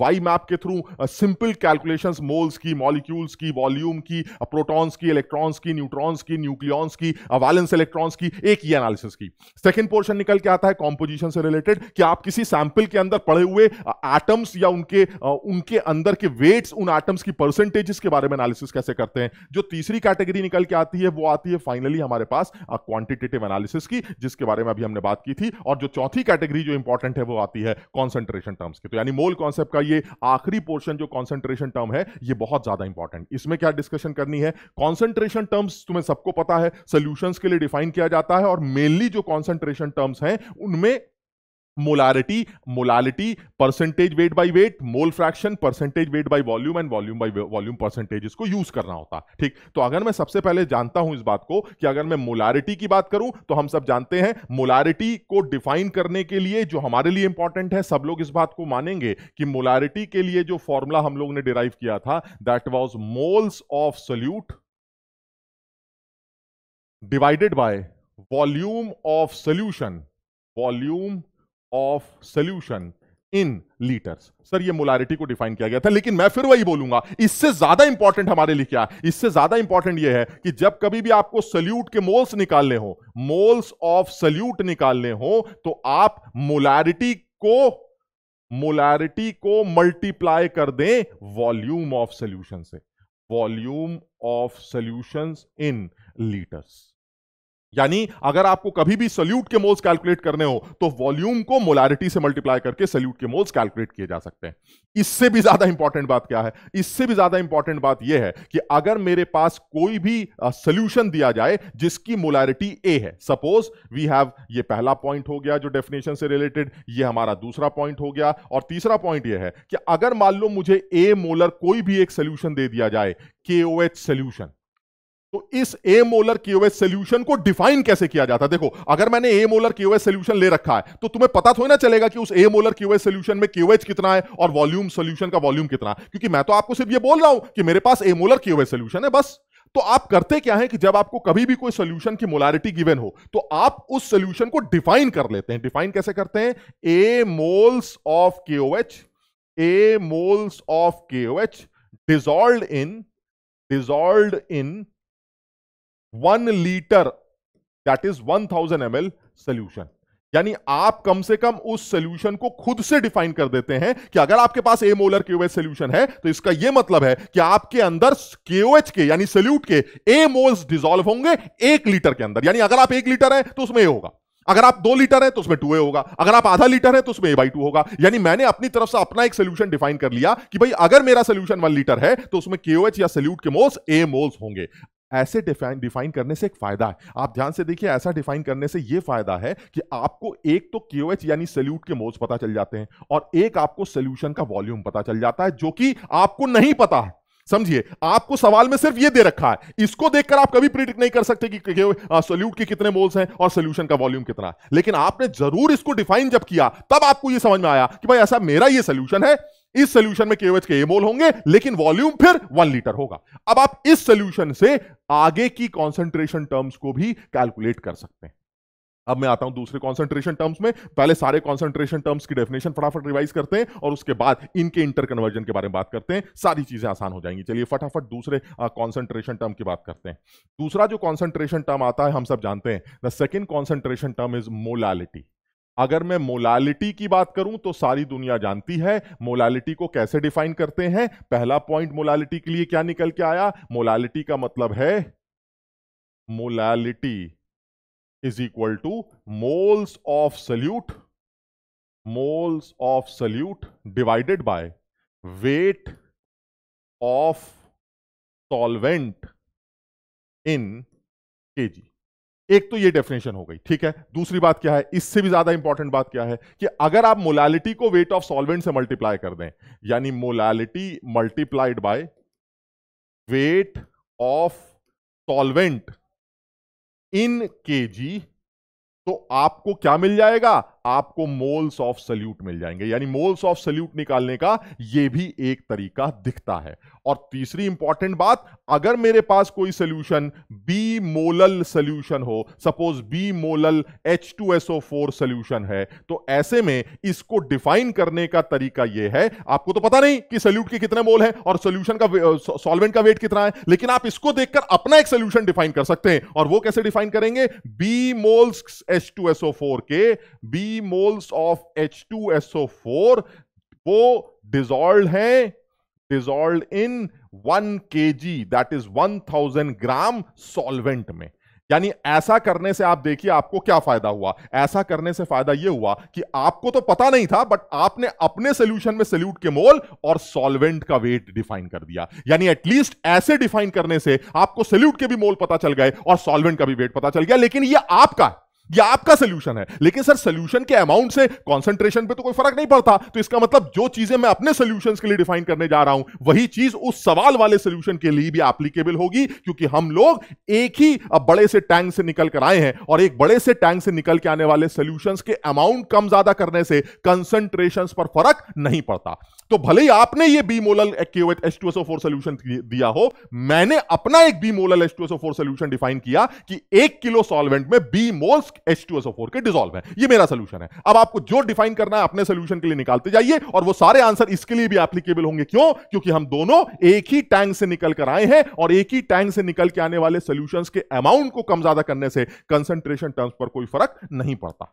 Speaker 1: वाई मैप के थ्रू सिंपल कैलकुलेशंस मोल्स की मॉलिक्यूल्स की वॉल्यूम की प्रोटॉन्स की इलेक्ट्रॉन्स की न्यूट्रॉन्स की न्यूक्लियॉन्स की वैलेंस इलेक्ट्रॉन्स की एक ही एनालिसिस की सेकेंड पोर्शन निकल के आता है कॉम्पोजिशन से रिलेटेड कि आप किसी सैंपल के अंदर पड़े हुए एटम्स या उनके उनके अंदर के वेट्स उन एटम्स की परसेंटेजेस के बारे में एनालिसिस कैसे करते हैं जो तीसरी कैटेगरी निकल के आती है वो आती है फाइनली हमारे पास पास क्वांटिटेटिव एनालिसिस की जिसके बारे में अभी हमने बात की थी और जो चौथी कैटेगरी जो इंपॉर्टेंट है वो आती है कॉन्सेंट्रेशन टर्म्स की तो यानी मोल कॉन्सेप्ट का ये आखिरी पोर्शन जो कॉन्सेंट्रेशन टर्म है ये बहुत ज्यादा इंपॉर्टेंट इसमें क्या डिस्कशन करनी है कॉन्सेंट्रेशन टर्म्स तुम्हें सबको पता है सोल्यूशन के लिए डिफाइन किया जाता है और मेनली जो कॉन्सेंट्रेशन टर्म्स हैं उनमें molarity molality percentage weight by weight mole fraction percentage weight by volume and volume by volume percentage इसको यूज करना होता ठीक तो अगर मैं सबसे पहले जानता हूं इस बात को कि अगर मैं मोलारिटी की बात करूं तो हम सब जानते हैं मोलारिटी को डिफाइन करने के लिए जो हमारे लिए इंपॉर्टेंट है सब लोग इस बात को मानेंगे कि मोलारिटी के लिए जो फॉर्मूला हम लोग ने डिराइव किया था that was moles of solute divided by volume of solution volume of solution in litres sir ये मोलारिटी को डिफाइन किया गया था लेकिन मैं फिर वही बोलूंगा इससे ज्यादा इंपॉर्टेंट हमारे लिए क्या इससे ज्यादा इंपॉर्टेंट ये है कि जब कभी भी आपको सल्यूट के मोल्स निकालने हो मोल्स ऑफ सल्यूट निकालने हो तो आप मोलारिटी को मोलारिटी को मल्टीप्लाई कर दें वॉल्यूम ऑफ सोल्यूशन से volume of solution in litres यानी अगर आपको कभी भी सल्यूट के मोल्स कैलकुलेट करने हो तो वॉल्यूम को मोलारिटी से मल्टीप्लाई करके सल्यूट के मोल्स कैलकुलेट किए जा सकते हैं इससे भी ज्यादा इंपॉर्टेंट बात क्या है इससे भी ज्यादा इंपॉर्टेंट बात यह है कि अगर मेरे पास कोई भी सोल्यूशन दिया जाए जिसकी मोलारिटी ए है सपोज वी हैव ये पहला पॉइंट हो गया जो डेफिनेशन से रिलेटेड ये हमारा दूसरा पॉइंट हो गया और तीसरा पॉइंट यह है कि अगर मान लो मुझे ए मोलर कोई भी एक सोल्यूशन दे दिया जाए के ओ एच सोल्यूशन तो इस ए मोलर क्यूएस सोल्यूशन को डिफाइन कैसे किया जाता है देखो अगर मैंने ए मोलर क्यूएस सोल्यूशन ले रखा है तो तुम्हें पता थोड़ी ना चलेगा कि उस ए मोलर क्यूएस सोल्यूशन में क्यूएच कितना है और वॉल्यूम सोल्यूशन का वॉल्यूम कितना है क्योंकि मैं तो आपको सिर्फ ये बोल रहा हूं कि मेरे पास ए मोलर क्यूएस सोल्यूशन है बस तो आप करते क्या है कि जब आपको कभी भी कोई सोल्यूशन की मोलारिटी गिवेन हो तो आप उस सोल्यूशन को डिफाइन कर लेते हैं डिफाइन कैसे करते हैं A moles of KOH A moles of KOH dissolve in dissolve in one litre that is one thousand M L solution यानी आप कम से कम उस सोल्यूशन को खुद से डिफाइन कर देते हैं कि अगर आपके पास ए मोलर केओएच सोल्यूशन है तो इसका यह मतलब है कि आपके अंदर केओएच के यानी सोल्यूट के ए मोल्स डिजोल्व होंगे एक लीटर के अंदर यानी अगर आप एक लीटर है तो उसमें ए होगा अगर आप दो लीटर हैं तो उसमें टू ए होगा अगर आप आधा लीटर हैं तो उसमें ए बाई टू होगा यानी मैंने अपनी तरफ से अपना एक सोल्यूशन डिफाइन कर लिया कि भाई अगर मेरा सोल्यूशन वन लीटर है तो उसमें केओएच या सोल्यूट के मोल्स ए मोल्स होंगे ऐसे डिफाइन डिफाइन करने से एक फायदा है आप ध्यान से देखिए ऐसा डिफाइन करने से यह फायदा है कि आपको एक तो के यानी सल्यूट के मोड्स पता चल जाते हैं और एक आपको सोल्यूशन का वॉल्यूम पता चल जाता है जो कि आपको नहीं पता है समझिए आपको सवाल में सिर्फ ये दे रखा है इसको देखकर आप कभी प्रिडिक्ट नहीं कर सकते कि सोल्यूट के कितने मोल्स हैं और सोल्यूशन का वॉल्यूम कितना है लेकिन आपने जरूर इसको डिफाइन जब किया तब आपको ये समझ में आया कि भाई ऐसा मेरा ये सोल्यूशन है इस सोल्यूशन में केवच के मोल होंगे लेकिन वॉल्यूम फिर वन लीटर होगा अब आप इस सोल्यूशन से आगे की कॉन्सेंट्रेशन टर्म्स को भी कैलकुलेट कर सकते हैं अब मैं आता हूं दूसरे कॉन्सेंट्रेशन टर्म्स में पहले सारे कॉन्सेंट्रेशन टर्म्स की डेफिनेशन फटाफट रिवाइज करते हैं और उसके बाद इनके इंटर कन्वर्जन के बारे में बात करते हैं सारी चीजें आसान हो जाएंगी चलिए फटाफट दूसरे कॉन्सेंट्रेशन टर्म की बात करते हैं दूसरा जो कॉन्सेंट्रेशन टर्म आता है हम सब जानते हैं the second concentration term is molality अगर मैं मोलालिटी की बात करूं तो सारी दुनिया जानती है मोलालिटी को कैसे डिफाइन करते हैं पहला पॉइंट मोलालिटी के लिए क्या निकल के आया मोलालिटी का मतलब है molality is equal to moles of solute moles of solute divided by weight of solvent in KG एक तो ये डेफिनेशन हो गई ठीक है दूसरी बात क्या है इससे भी ज्यादा इंपॉर्टेंट बात क्या है कि अगर आप मोलालिटी को वेट ऑफ सॉल्वेंट से मल्टीप्लाई कर दें यानी molality multiplied by weight of solvent in KG तो आपको क्या मिल जाएगा आपको मोल्स ऑफ सल्यूट मिल जाएंगे यानी मोल्स ऑफ सल्यूट निकालने का यह भी एक तरीका दिखता है और तीसरी इंपॉर्टेंट बात अगर मेरे पास कोई सोल्यूशन बी मोलल सोल्यूशन हो suppose B molal H two S O four solution है तो ऐसे में इसको डिफाइन करने का तरीका यह है आपको तो पता नहीं कि सोल्यूट के कितने मोल है और सोल्यूशन का सॉल्वेंट का वेट कितना है लेकिन आप इसको देखकर अपना एक सोल्यूशन डिफाइन कर सकते हैं और वो कैसे डिफाइन करेंगे B moles H two S O four के B three moles of H two O four वो डिजॉल्व है dissolve in one K G that is one thousand gram solvent में यानी ऐसा करने से आप देखिए आपको क्या फायदा हुआ ऐसा करने से फायदा यह हुआ कि आपको तो पता नहीं था बट आपने अपने सोल्यूशन में सोल्यूट के मोल और सॉल्वेंट का वेट डिफाइन कर दिया यानी एटलीस्ट ऐसे डिफाइन करने से आपको सोल्यूट के भी मोल पता चल गए और सॉल्वेंट का भी वेट पता चल गया लेकिन यह आपका है ये आपका सोल्यूशन है लेकिन सर सोल्यूशन के अमाउंट से कॉन्सेंट्रेशन पे तो कोई फर्क नहीं पड़ता तो इसका मतलब जो चीजें मैं अपने सोल्यूशन के लिए डिफाइन करने जा रहा हूं वही चीज उस सवाल वाले सोल्यूशन के लिए भी एप्लीकेबल होगी क्योंकि हम लोग एक ही बड़े से टैंक से निकल कर आए हैं और एक बड़े से टैंक से निकल के आने वाले सोल्यूशन के अमाउंट कम ज्यादा करने से कंसेंट्रेशन पर फर्क नहीं पड़ता तो भले ही आपने ये बी मोलल फोर सोल्यूशन दिया हो मैंने अपना एक B molal four solution define किया कि एक किलो सॉल्वेंट में बी मोल्स फोर के डिजोल्व है ये मेरा सोल्यूशन है अब आपको जो डिफाइन करना है अपने सोल्यूशन के लिए निकालते जाइए और वो सारे आंसर इसके लिए भी एप्लीकेबल होंगे क्यों क्योंकि हम दोनों एक ही टैंक से निकल कर आए हैं और एक ही टैंक से निकल के आने वाले सोल्यूशन के अमाउंट को कम ज्यादा करने से कंसेंट्रेशन टर्म्स पर कोई फर्क नहीं पड़ता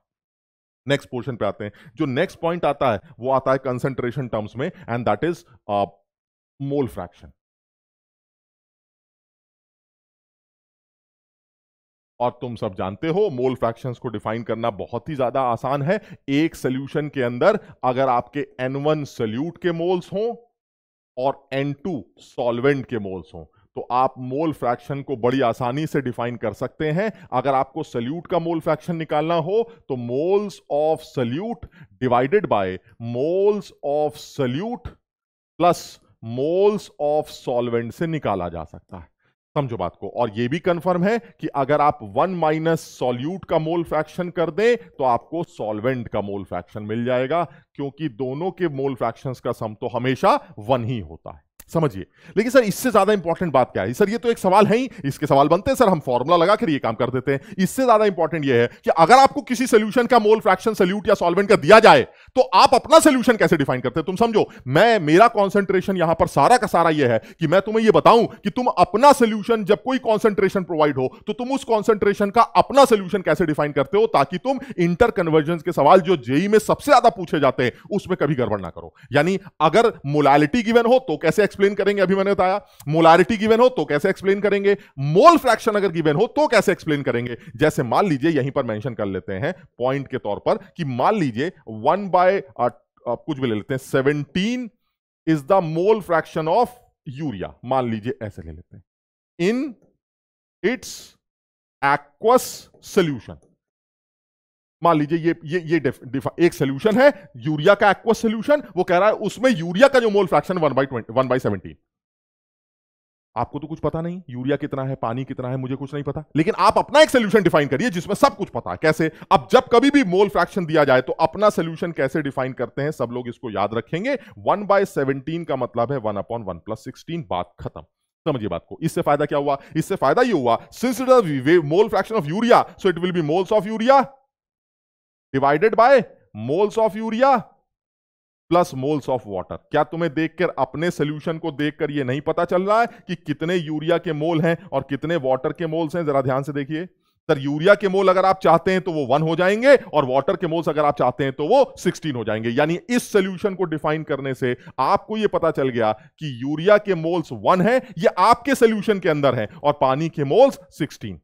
Speaker 1: नेक्स्ट पोर्शन पे आते हैं जो नेक्स्ट पॉइंट आता है वो आता है कंसेंट्रेशन टर्म्स में and that is mole fraction और तुम सब जानते हो मोल फ्रैक्शंस को डिफाइन करना बहुत ही ज्यादा आसान है एक सोल्यूशन के अंदर अगर आपके वन सल्यूट के मोल्स हों और टू सोलवेंट के मोल्स हों तो आप मोल फ्रैक्शन को बड़ी आसानी से डिफाइन कर सकते हैं अगर आपको सल्यूट का मोल फ्रैक्शन निकालना हो तो moles of solute divided by moles of solute plus moles of solvent से निकाला जा सकता है समझो बात को और यह भी कंफर्म है कि अगर आप वन माइनस सॉल्यूट का मोल फ्रैक्शन कर दें तो आपको सॉल्वेंट का मोल फ्रैक्शन मिल जाएगा क्योंकि दोनों के मोल फ्रैक्शंस का सम तो हमेशा वन ही होता है समझिए लेकिन सर इससे ज्यादा इंपॉर्टेंट बात क्या है सर ये तो एक सवाल है ही इसके सवाल बनते हैं सर हम फॉर्मूला लगा कर ये काम कर देते हैं इससे ज्यादा इंपॉर्टेंट ये है कि अगर आपको किसी सोल्यूशन का मोल फ्रैक्शन सल्यूट या सॉल्वेंट का दिया जाए तो आप अपना सोल्यूशन कैसे डिफाइन करते हैं तुम समझो मैं मेरा कॉन्सेंट्रेशन यहां पर सारा का सारा यह है कि मैं तुम्हें यह बताऊं कि तुम अपना सोल्यूशन जब कोई कॉन्सेंट्रेशन प्रोवाइड हो तो तुम उस कॉन्सेंट्रेशन का अपना सोल्यूशन कैसे डिफाइन करते हो ताकि तुम इंटर कन्वर्जन के सवाल जो जेई में सबसे ज्यादा पूछे जाते हैं उसमें कभी गड़बड़ ना करो यानी अगर मोलालिटी गिवन हो तो कैसे एक्सप्लेन करेंगे अभी मैंने बताया मोलारिटी गिवन हो तो कैसे एक्सप्लेन करेंगे मोल फ्रैक्शन अगर गिवन हो तो कैसे एक्सप्लेन करेंगे जैसे मान लीजिए यहीं पर मेंशन कर लेते हैं पॉइंट के तौर पर कि मान लीजिए वन बाय बाय आप कुछ भी ले लेते हैं seventeen is the mole fraction of urea मान लीजिए ऐसे ले लेते हैं इन इट्स एक्वस सोल्यूशन मान लीजिए ये ये ये एक सोल्यूशन है यूरिया का एक्वस सोल्यूशन वो कह रहा है उसमें यूरिया का जो mole fraction one by twenty one by seventeen आपको तो कुछ पता नहीं यूरिया कितना है पानी कितना है मुझे कुछ नहीं पता लेकिन आप अपना एक सोल्यूशन डिफाइन करिए जिसमें सब कुछ पता है कैसे अब जब कभी भी मोल फ्रैक्शन दिया जाए तो अपना सोल्यूशन कैसे डिफाइन करते हैं सब लोग इसको याद रखेंगे वन बाय सेवनटीन का मतलब है one upon one plus sixteen बात खत्म समझिए बात को इससे फायदा क्या हुआ इससे फायदा ये हुआ since mole fraction of urea so it will be moles of urea divided by moles of urea plus moles of water क्या तुम्हें देखकर अपने सोल्यूशन को देखकर यह नहीं पता चल रहा है कि कितने यूरिया के मोल हैं और कितने वाटर के मोल्स हैं जरा ध्यान से देखिए सर यूरिया के मोल अगर आप चाहते हैं तो वो वन हो जाएंगे और वाटर के मोल्स अगर आप चाहते हैं तो वो सिक्सटीन हो जाएंगे यानी इस सोल्यूशन को डिफाइन करने से आपको ये पता चल गया कि यूरिया के मोल्स वन है ये आपके सोल्यूशन के अंदर है और पानी के मोल्स सिक्सटीन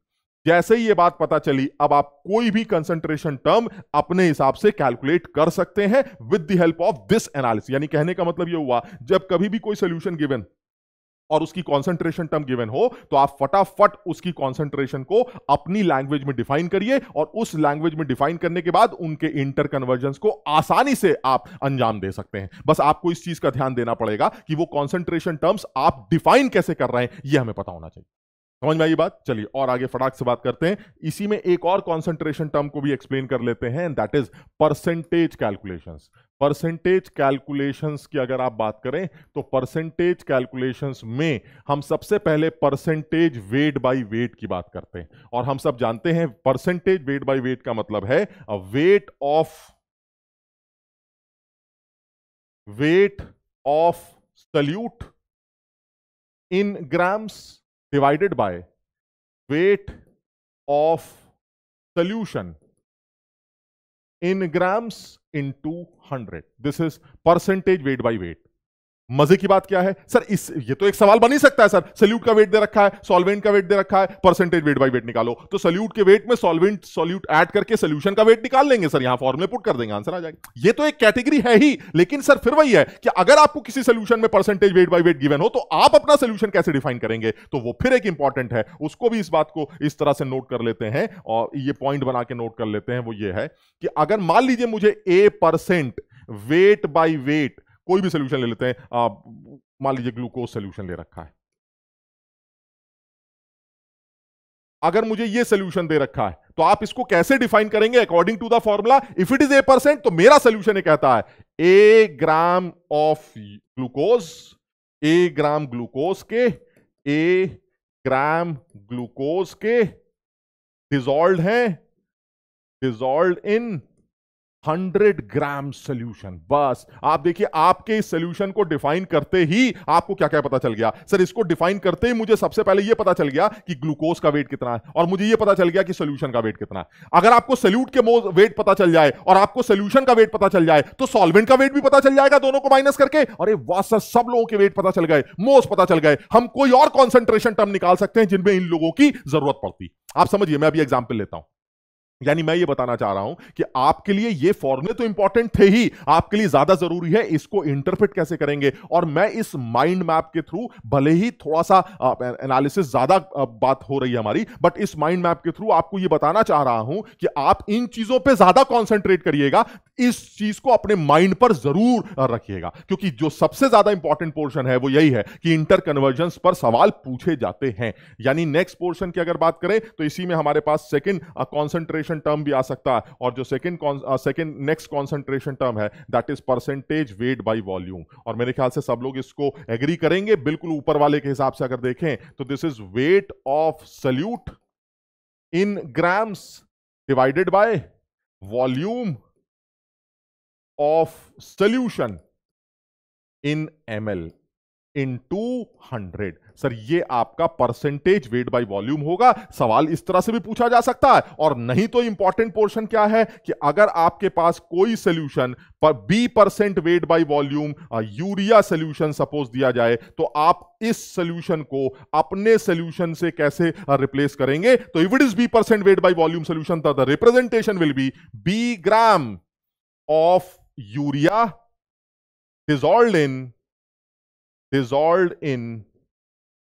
Speaker 1: जैसे ही ये बात पता चली अब आप कोई भी कंसंट्रेशन टर्म अपने हिसाब से कैलकुलेट कर सकते हैं with the help of this analysis यानी कहने का मतलब ये हुआ जब कभी भी कोई सोल्यूशन गिवन और उसकी कॉन्सेंट्रेशन टर्म गिवन हो तो आप फटाफट उसकी कॉन्सेंट्रेशन को अपनी लैंग्वेज में डिफाइन करिए और उस लैंग्वेज में डिफाइन करने के बाद उनके इंटर कन्वर्जन को आसानी से आप अंजाम दे सकते हैं बस आपको इस चीज का ध्यान देना पड़ेगा कि वो कॉन्सेंट्रेशन टर्म्स आप डिफाइन कैसे कर रहे हैं यह हमें पता होना चाहिए समझ में आई बात चलिए और आगे फटाक से बात करते हैं इसी में एक और कॉन्सेंट्रेशन टर्म को भी एक्सप्लेन कर लेते हैं that is percentage calculations percentage calculations की अगर आप बात करें तो परसेंटेज कैलकुलेशंस में हम सबसे पहले परसेंटेज वेट बाय वेट की बात करते हैं और हम सब जानते हैं परसेंटेज वेट बाय वेट का मतलब है weight of weight of solute in grams divided by weight of solution in grams into 100. This is percentage weight by weight. मजे की बात क्या है सर इस ये तो एक सवाल बन ही सकता है सर सल्यूट का वेट दे रखा है सॉल्वेंट का वेट दे रखा है परसेंटेज वेट बाई वेट निकालो तो सल्यूट के वेट में सॉल्वेंट सॉल्यूट ऐड करके सोल्यूशन का वेट निकाल लेंगे सर यहां फॉर्मुले पुट कर देंगे आंसर आ जाएगा ये तो एक कैटेगरी है ही लेकिन सर फिर वही है कि अगर आपको किसी सोल्यूशन में percentage weight by weight given हो तो आप अपना सोल्यूशन कैसे डिफाइन करेंगे तो वो फिर एक इंपॉर्टेंट है उसको भी इस बात को इस तरह से नोट कर लेते हैं और ये पॉइंट बना के नोट कर लेते हैं वो ये है कि अगर मान लीजिए मुझे A percent weight by weight कोई भी सोल्यूशन ले लेते हैं मान लीजिए ग्लूकोज सोल्यूशन ले रखा है अगर मुझे ये सोल्यूशन दे रखा है तो आप इसको कैसे डिफाइन करेंगे according to the formula if it is A percent तो मेरा सोल्यूशन ये कहता है A gram of glucose A gram glucose के ए ग्राम ग्लूकोज के डिजॉल्व है dissolve in hundred gram solution बस आप देखिए आपके इस सोल्यूशन को डिफाइन करते ही आपको क्या क्या पता चल गया सर इसको डिफाइन करते ही मुझे सबसे पहले यह पता चल गया कि ग्लूकोज का वेट कितना है और मुझे यह पता चल गया कि सोल्यूशन का वेट कितना है अगर आपको सोल्यूट के वेट पता चल जाए और आपको सोल्यूशन का वेट पता चल जाए तो सोलवेंट का वेट भी पता चल जाएगा दोनों को माइनस करके अरे वाह सर सब लोगों के वेट पता चल गए मोज पता चल गए हम कोई और कॉन्सेंट्रेशन टर्म निकाल सकते हैं जिनमें इन लोगों की जरूरत पड़ती आप समझिए मैं अभी एग्जाम्पल लेता हूं यानी मैं ये बताना चाह रहा हूं कि आपके लिए ये फॉर्मूले तो इंपॉर्टेंट थे ही आपके लिए ज्यादा जरूरी है इसको इंटरप्रेट कैसे करेंगे और मैं इस माइंड मैप के थ्रू भले ही थोड़ा सा एनालिसिस ज्यादा बात हो रही है हमारी बट इस माइंड मैप के थ्रू आपको ये बताना चाह रहा हूं कि आप इन चीजों पर ज्यादा कॉन्सेंट्रेट करिएगा इस चीज को अपने माइंड पर जरूर रखिएगा क्योंकि जो सबसे ज्यादा इंपॉर्टेंट पोर्शन है वो यही है कि इंटर कन्वर्जन पर सवाल पूछे जाते हैं यानी नेक्स्ट पोर्शन की अगर बात करें तो इसी में हमारे पास सेकेंड कॉन्सेंट्रेशन कॉन्सेंट्रेशन टर्म भी आ सकता है और जो second second next concentration term है that is percentage weight by volume और मेरे ख्याल से सब लोग इसको एग्री करेंगे बिल्कुल ऊपर वाले के हिसाब से अगर देखें तो this is weight of solute in grams divided by volume of solution in M into hundred sir ये आपका परसेंटेज वेट बाय वॉल्यूम होगा सवाल इस तरह से भी पूछा जा सकता है और नहीं तो इंपॉर्टेंट पोर्शन क्या है कि अगर आपके पास कोई सोल्यूशन पर B percent weight by volume urea solution suppose दिया जाए तो आप इस सोल्यूशन को अपने सोल्यूशन से कैसे रिप्लेस करेंगे तो if it is B percent weight by volume solution representation will be B gram of urea dissolved in dissolved in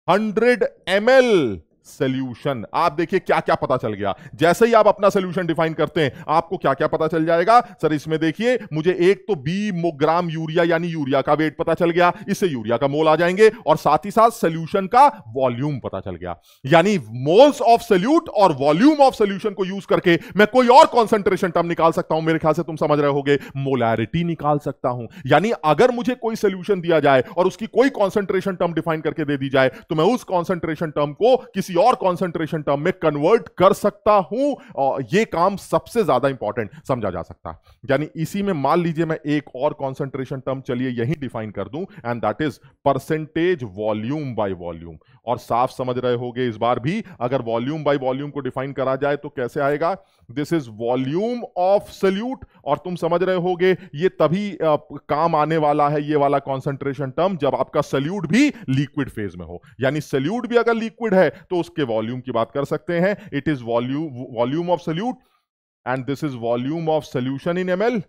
Speaker 1: 100 ml solution आप देखिए क्या क्या पता चल गया जैसे ही आप अपना सोल्यूशन डिफाइन करते हैं आपको क्या क्या पता चल जाएगा सर इसमें देखिए मुझे एक तो बी बीमोग्राम यूरिया यानी यूरिया का वेट पता चल गया इससे यूरिया का मोल आ जाएंगे और साथ ही साथ सोल्यूशन का वॉल्यूम पता चल गया यानी मोल्स ऑफ सोल्यूट और वॉल्यूम ऑफ सोल्यूशन को यूज करके मैं कोई और कॉन्सेंट्रेशन टर्म निकाल सकता हूं मेरे ख्याल से तुम समझ रहे हो मोलैरिटी निकाल सकता हूं यानी अगर मुझे कोई सोल्यूशन दिया जाए और उसकी कोई कॉन्सेंट्रेशन टर्म डिफाइन करके दे दी जाए तो मैं उस कॉन्सेंट्रेशन टर्म को किसी किसी और कॉन्सेंट्रेशन टर्म में कन्वर्ट कर सकता हूं यह काम सबसे ज्यादा इंपॉर्टेंट समझा जा सकता है यानी इसी में मान लीजिए मैं एक और कॉन्सेंट्रेशन टर्म चलिए यही डिफाइन कर दूं and that is percentage volume by volume और साफ समझ रहे होगे इस बार भी अगर वॉल्यूम बाय वॉल्यूम को डिफाइन करा जाए तो कैसे आएगा this is volume of solute और तुम समझ रहे होगे ये तभी आ, काम आने वाला है ये वाला कॉन्सेंट्रेशन टर्म जब आपका सल्यूट भी लिक्विड फेज में हो यानी सल्यूट भी अगर लिक्विड है तो उसके वॉल्यूम की बात कर सकते हैं it is volume volume of solute and this is volume of solution in M L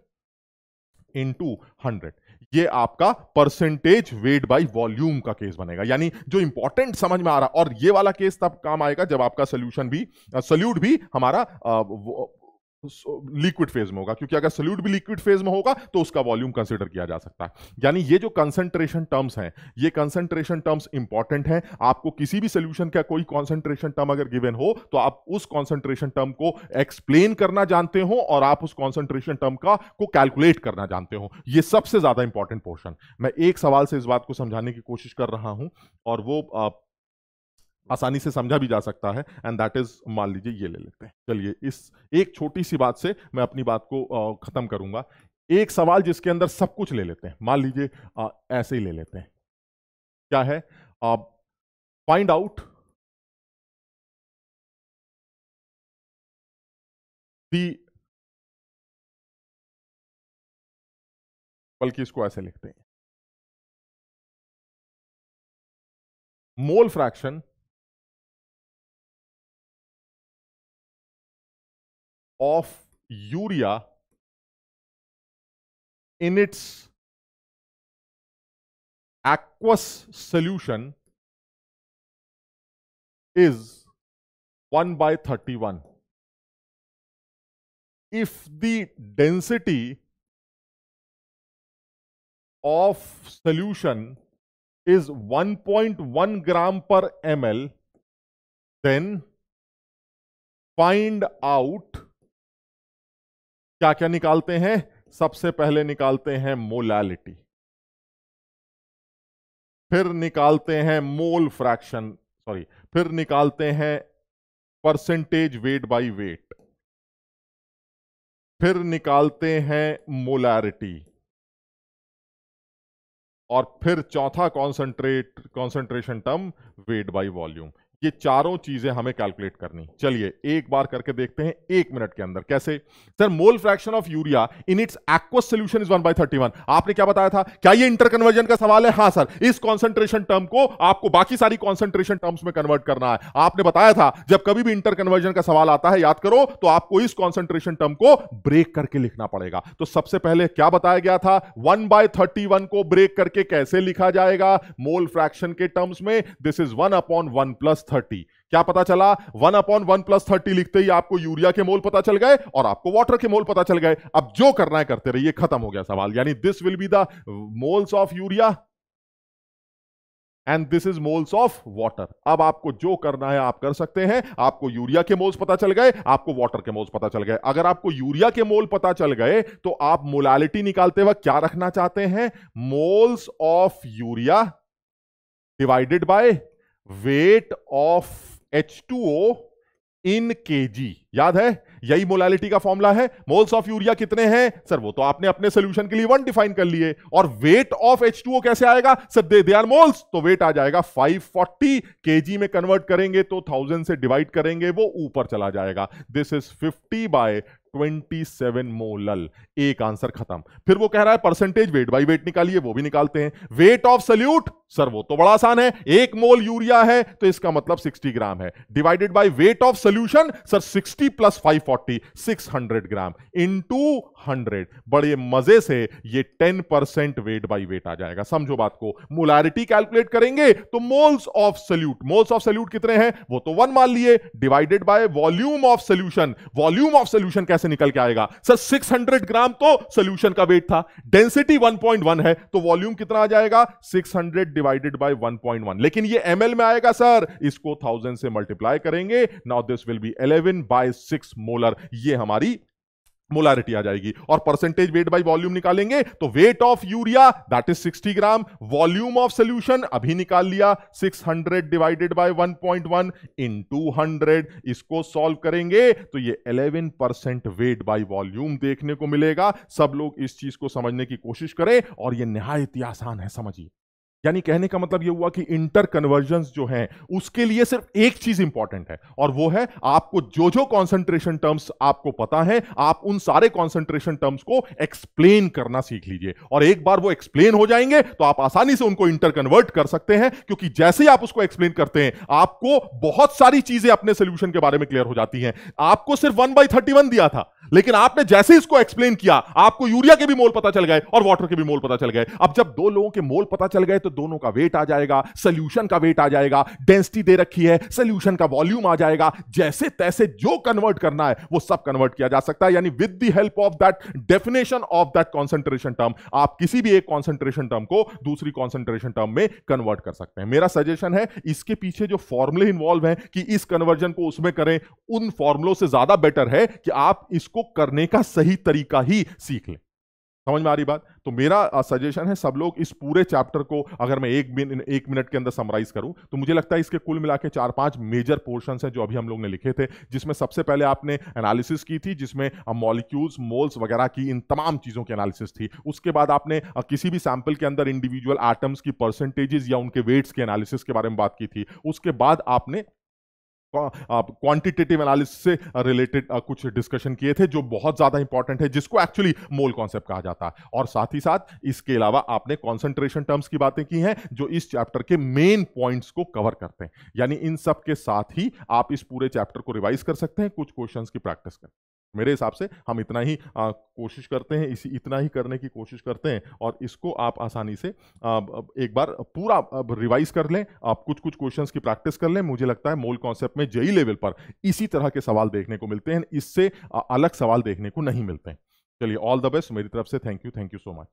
Speaker 1: into hundred ये आपका परसेंटेज वेट बाय वॉल्यूम का केस बनेगा यानी जो इंपॉर्टेंट समझ में आ रहा और ये वाला केस तब काम आएगा जब आपका सोल्यूशन भी सोल्यूट भी हमारा लिक्विड फेज में होगा क्योंकि अगर सोल्यूट भी लिक्विड फेज में होगा तो उसका वॉल्यूम कंसिडर किया जा सकता है यानी ये जो कंसंट्रेशन टर्म्स हैं ये कंसंट्रेशन टर्म्स इंपॉर्टेंट हैं आपको किसी भी सोल्यूशन का कोई कॉन्सेंट्रेशन टर्म अगर गिवन हो तो आप उस कॉन्सेंट्रेशन टर्म को एक्सप्लेन करना जानते हो और आप उस कॉन्सेंट्रेशन टर्म का को कैलकुलेट करना जानते हो यह सबसे ज्यादा इंपॉर्टेंट पोर्शन मैं एक सवाल से इस बात को समझाने की कोशिश कर रहा हूं और वो आसानी से समझा भी जा सकता है एंड दैट इज मान लीजिए ये ले लेते हैं चलिए इस एक छोटी सी बात से मैं अपनी बात को ख़त्म करूंगा एक सवाल जिसके अंदर सब कुछ ले लेते हैं मान लीजिए ऐसे ही ले लेते हैं क्या है फाइंड आउट दी बल्कि इसको ऐसे लिखते हैं mole fraction of urea in its aqueous solution is 1 by 31. If the density of solution is 1.1 gram per ml, then find out क्या क्या निकालते हैं सबसे पहले निकालते हैं मोलैलिटी फिर निकालते हैं मोल फ्रैक्शन सॉरी फिर निकालते हैं परसेंटेज वेट बाय वेट फिर निकालते हैं मोलैरिटी और फिर चौथा concentrate concentration term weight by volume ये चारों चीजें हमें कैलकुलेट करनी चलिए एक बार करके देखते हैं एक मिनट के अंदर कैसे sir mole fraction of urea in its aqueous solution is one by thirty one आपने क्या बताया था क्या ये इंटरकन्वर्जन का सवाल है हाँ सर इस कॉन्सेंट्रेशन टर्म को आपको बाकी सारी कॉन्सेंट्रेशन टर्म्स में कन्वर्ट करना है आपने बताया था जब कभी भी इंटरकन्वर्जन का सवाल आता है याद करो तो आपको इस कॉन्सेंट्रेशन टर्म को ब्रेक करके लिखना पड़ेगा तो सबसे पहले क्या बताया गया था वन बाय थर्टी वन को ब्रेक करके कैसे लिखा जाएगा मोल फ्रैक्शन के टर्म्स में this is one upon one plus thirty क्या पता चला one upon one plus thirty लिखते ही आपको यूरिया के मोल पता चल गए और आपको वाटर के मोल पता चल गए अब जो करना है करते रहिए खत्म हो गया सवाल यानी this will be the moles of urea and this is moles of water अब आपको जो करना है आप कर सकते हैं आपको यूरिया के मोल्स पता चल गए आपको वॉटर के मोल्स पता चल गए अगर आपको यूरिया के मोल पता चल गए तो आप मोलालिटी निकालते वक्त क्या रखना चाहते हैं moles of urea divided by weight of H two O in K G याद है यही मोलालिटी का फॉर्मुला है मोल्स ऑफ यूरिया कितने हैं सर वो तो आपने अपने सोल्यूशन के लिए वन डिफाइन कर लिए और weight of H two O कैसे आएगा सर दे आर मोल्स तो वेट आ जाएगा 540 जी में कन्वर्ट करेंगे तो थाउजेंड से डिवाइड करेंगे वो ऊपर चला जाएगा this is fifty by 27 molal एक आंसर खत्म फिर वो कह रहा है परसेंटेज वेट बाई वेट निकालिए वो भी निकालते हैं वेट ऑफ सल्यूट सर वो तो बड़ा आसान है एक मोल यूरिया है तो इसका मतलब 60 ग्राम है divided by weight of solution sir 60 plus 540 600 gram into 100 बड़े मजे से ये 10 परसेंट वेट बाय वेट आ जाएगा समझो बात को मोलारिटी कैलकुलेट करेंगे तो moles of solute moles of solute कितने हैं वो तो वन मान लिए divided by volume of solution volume of solution कैसे निकल के आएगा सर सिक्स ग्राम तो सोल्यूशन का वेट था डेंसिटी वन है तो वॉल्यूम कितना आ जाएगा सिक्स डिवाइडेड बाय 1.1 लेकिन ये एमएल में आएगा सर इसको थाउजेंड से मल्टीप्लाई करेंगे now this will be 11 by 6 molar ये हमारी मोलारिटी आ जाएगी और परसेंटेज वेट बाय वॉल्यूम निकालेंगे तो weight of urea that is 60 gram volume of solution अभी निकाल लिया 600 divided by 1.1 point into इसको सॉल्व करेंगे तो ये 11 परसेंट वेट बाय वॉल्यूम देखने को मिलेगा सब लोग इस चीज को समझने की कोशिश करें और ये नहायत आसान है समझिए यानी कहने का मतलब यह हुआ कि इंटर कन्वर्जन जो है उसके लिए सिर्फ एक चीज इंपॉर्टेंट है और वो है आपको जो जो कॉन्सेंट्रेशन टर्म्स आपको पता है आप उन सारे कॉन्सेंट्रेशन टर्म्स को एक्सप्लेन करना सीख लीजिए और एक बार वो एक्सप्लेन हो जाएंगे तो आप आसानी से उनको इंटर कन्वर्ट कर सकते हैं क्योंकि जैसे ही आप उसको एक्सप्लेन करते हैं आपको बहुत सारी चीजें अपने सोल्यूशन के बारे में क्लियर हो जाती हैं आपको सिर्फ वन बाई थर्टी वन दिया था लेकिन आपने जैसे इसको एक्सप्लेन किया आपको यूरिया के भी मोल पता चल गए और वाटर के भी मोल पता चल गए अब जब दो लोगों के मोल पता चल गए तो दोनों का वेट आ जाएगा सोल्यूशन का वेट आ जाएगा डेंसिटी दे रखी है सोल्यूशन का वॉल्यूम आ जाएगा जैसे तैसे जो कन्वर्ट करना है वो सब कन्वर्ट किया जा सकता है यानी with the help of that definition of that concentration term आप किसी भी एक कॉन्सेंट्रेशन टर्म को दूसरी कॉन्सेंट्रेशन टर्म में कन्वर्ट कर सकते हैं मेरा सजेशन है इसके पीछे जो फॉर्मुले इन्वॉल्व है कि इस कन्वर्जन को उसमें करें उन फॉर्मुलों से ज्यादा बेटर है कि आप इसको करने का सही तरीका ही सीख लें समझ में आ रही बात तो मेरा सजेशन है सब लोग इस पूरे चैप्टर को अगर मैं एक मिन, एक मिनट के अंदर समराइज करूं तो मुझे लगता है इसके कुल मिला के चार पांच मेजर पोर्शन हैं जो अभी हम लोग ने लिखे थे जिसमें सबसे पहले आपने एनालिसिस की थी जिसमें मॉलिक्यूल्स मोल्स वगैरह की इन तमाम चीज़ों की एनालिसिस थी उसके बाद आपने किसी भी सैंपल के अंदर इंडिविजुअल आइटम्स की परसेंटेजेस या उनके वेट्स के एनालिसिस के बारे में बात की थी उसके बाद आपने क्वांटिटेटिव एनालिसिस से रिलेटेड कुछ डिस्कशन किए थे जो बहुत ज़्यादा इंपॉर्टेंट है जिसको एक्चुअली मोल कॉन्सेप्ट कहा जाता है और साथ ही साथ इसके अलावा आपने कॉन्सेंट्रेशन टर्म्स की बातें की हैं जो इस चैप्टर के मेन पॉइंट्स को कवर करते हैं यानी इन सब के साथ ही आप इस पूरे चैप्टर को रिवाइज कर सकते हैं कुछ क्वेश्चन की प्रैक्टिस कर मेरे हिसाब से हम इतना ही आ, कोशिश करते हैं इसी इतना ही करने की कोशिश करते हैं और इसको आप आसानी से आ, एक बार पूरा रिवाइज कर लें आप कुछ कुछ क्वेश्चंस की प्रैक्टिस कर लें मुझे लगता है मोल कॉन्सेप्ट में जई लेवल पर इसी तरह के सवाल देखने को मिलते हैं इससे अलग सवाल देखने को नहीं मिलते हैं चलिए ऑल द बेस्ट मेरी तरफ से thank you thank you so much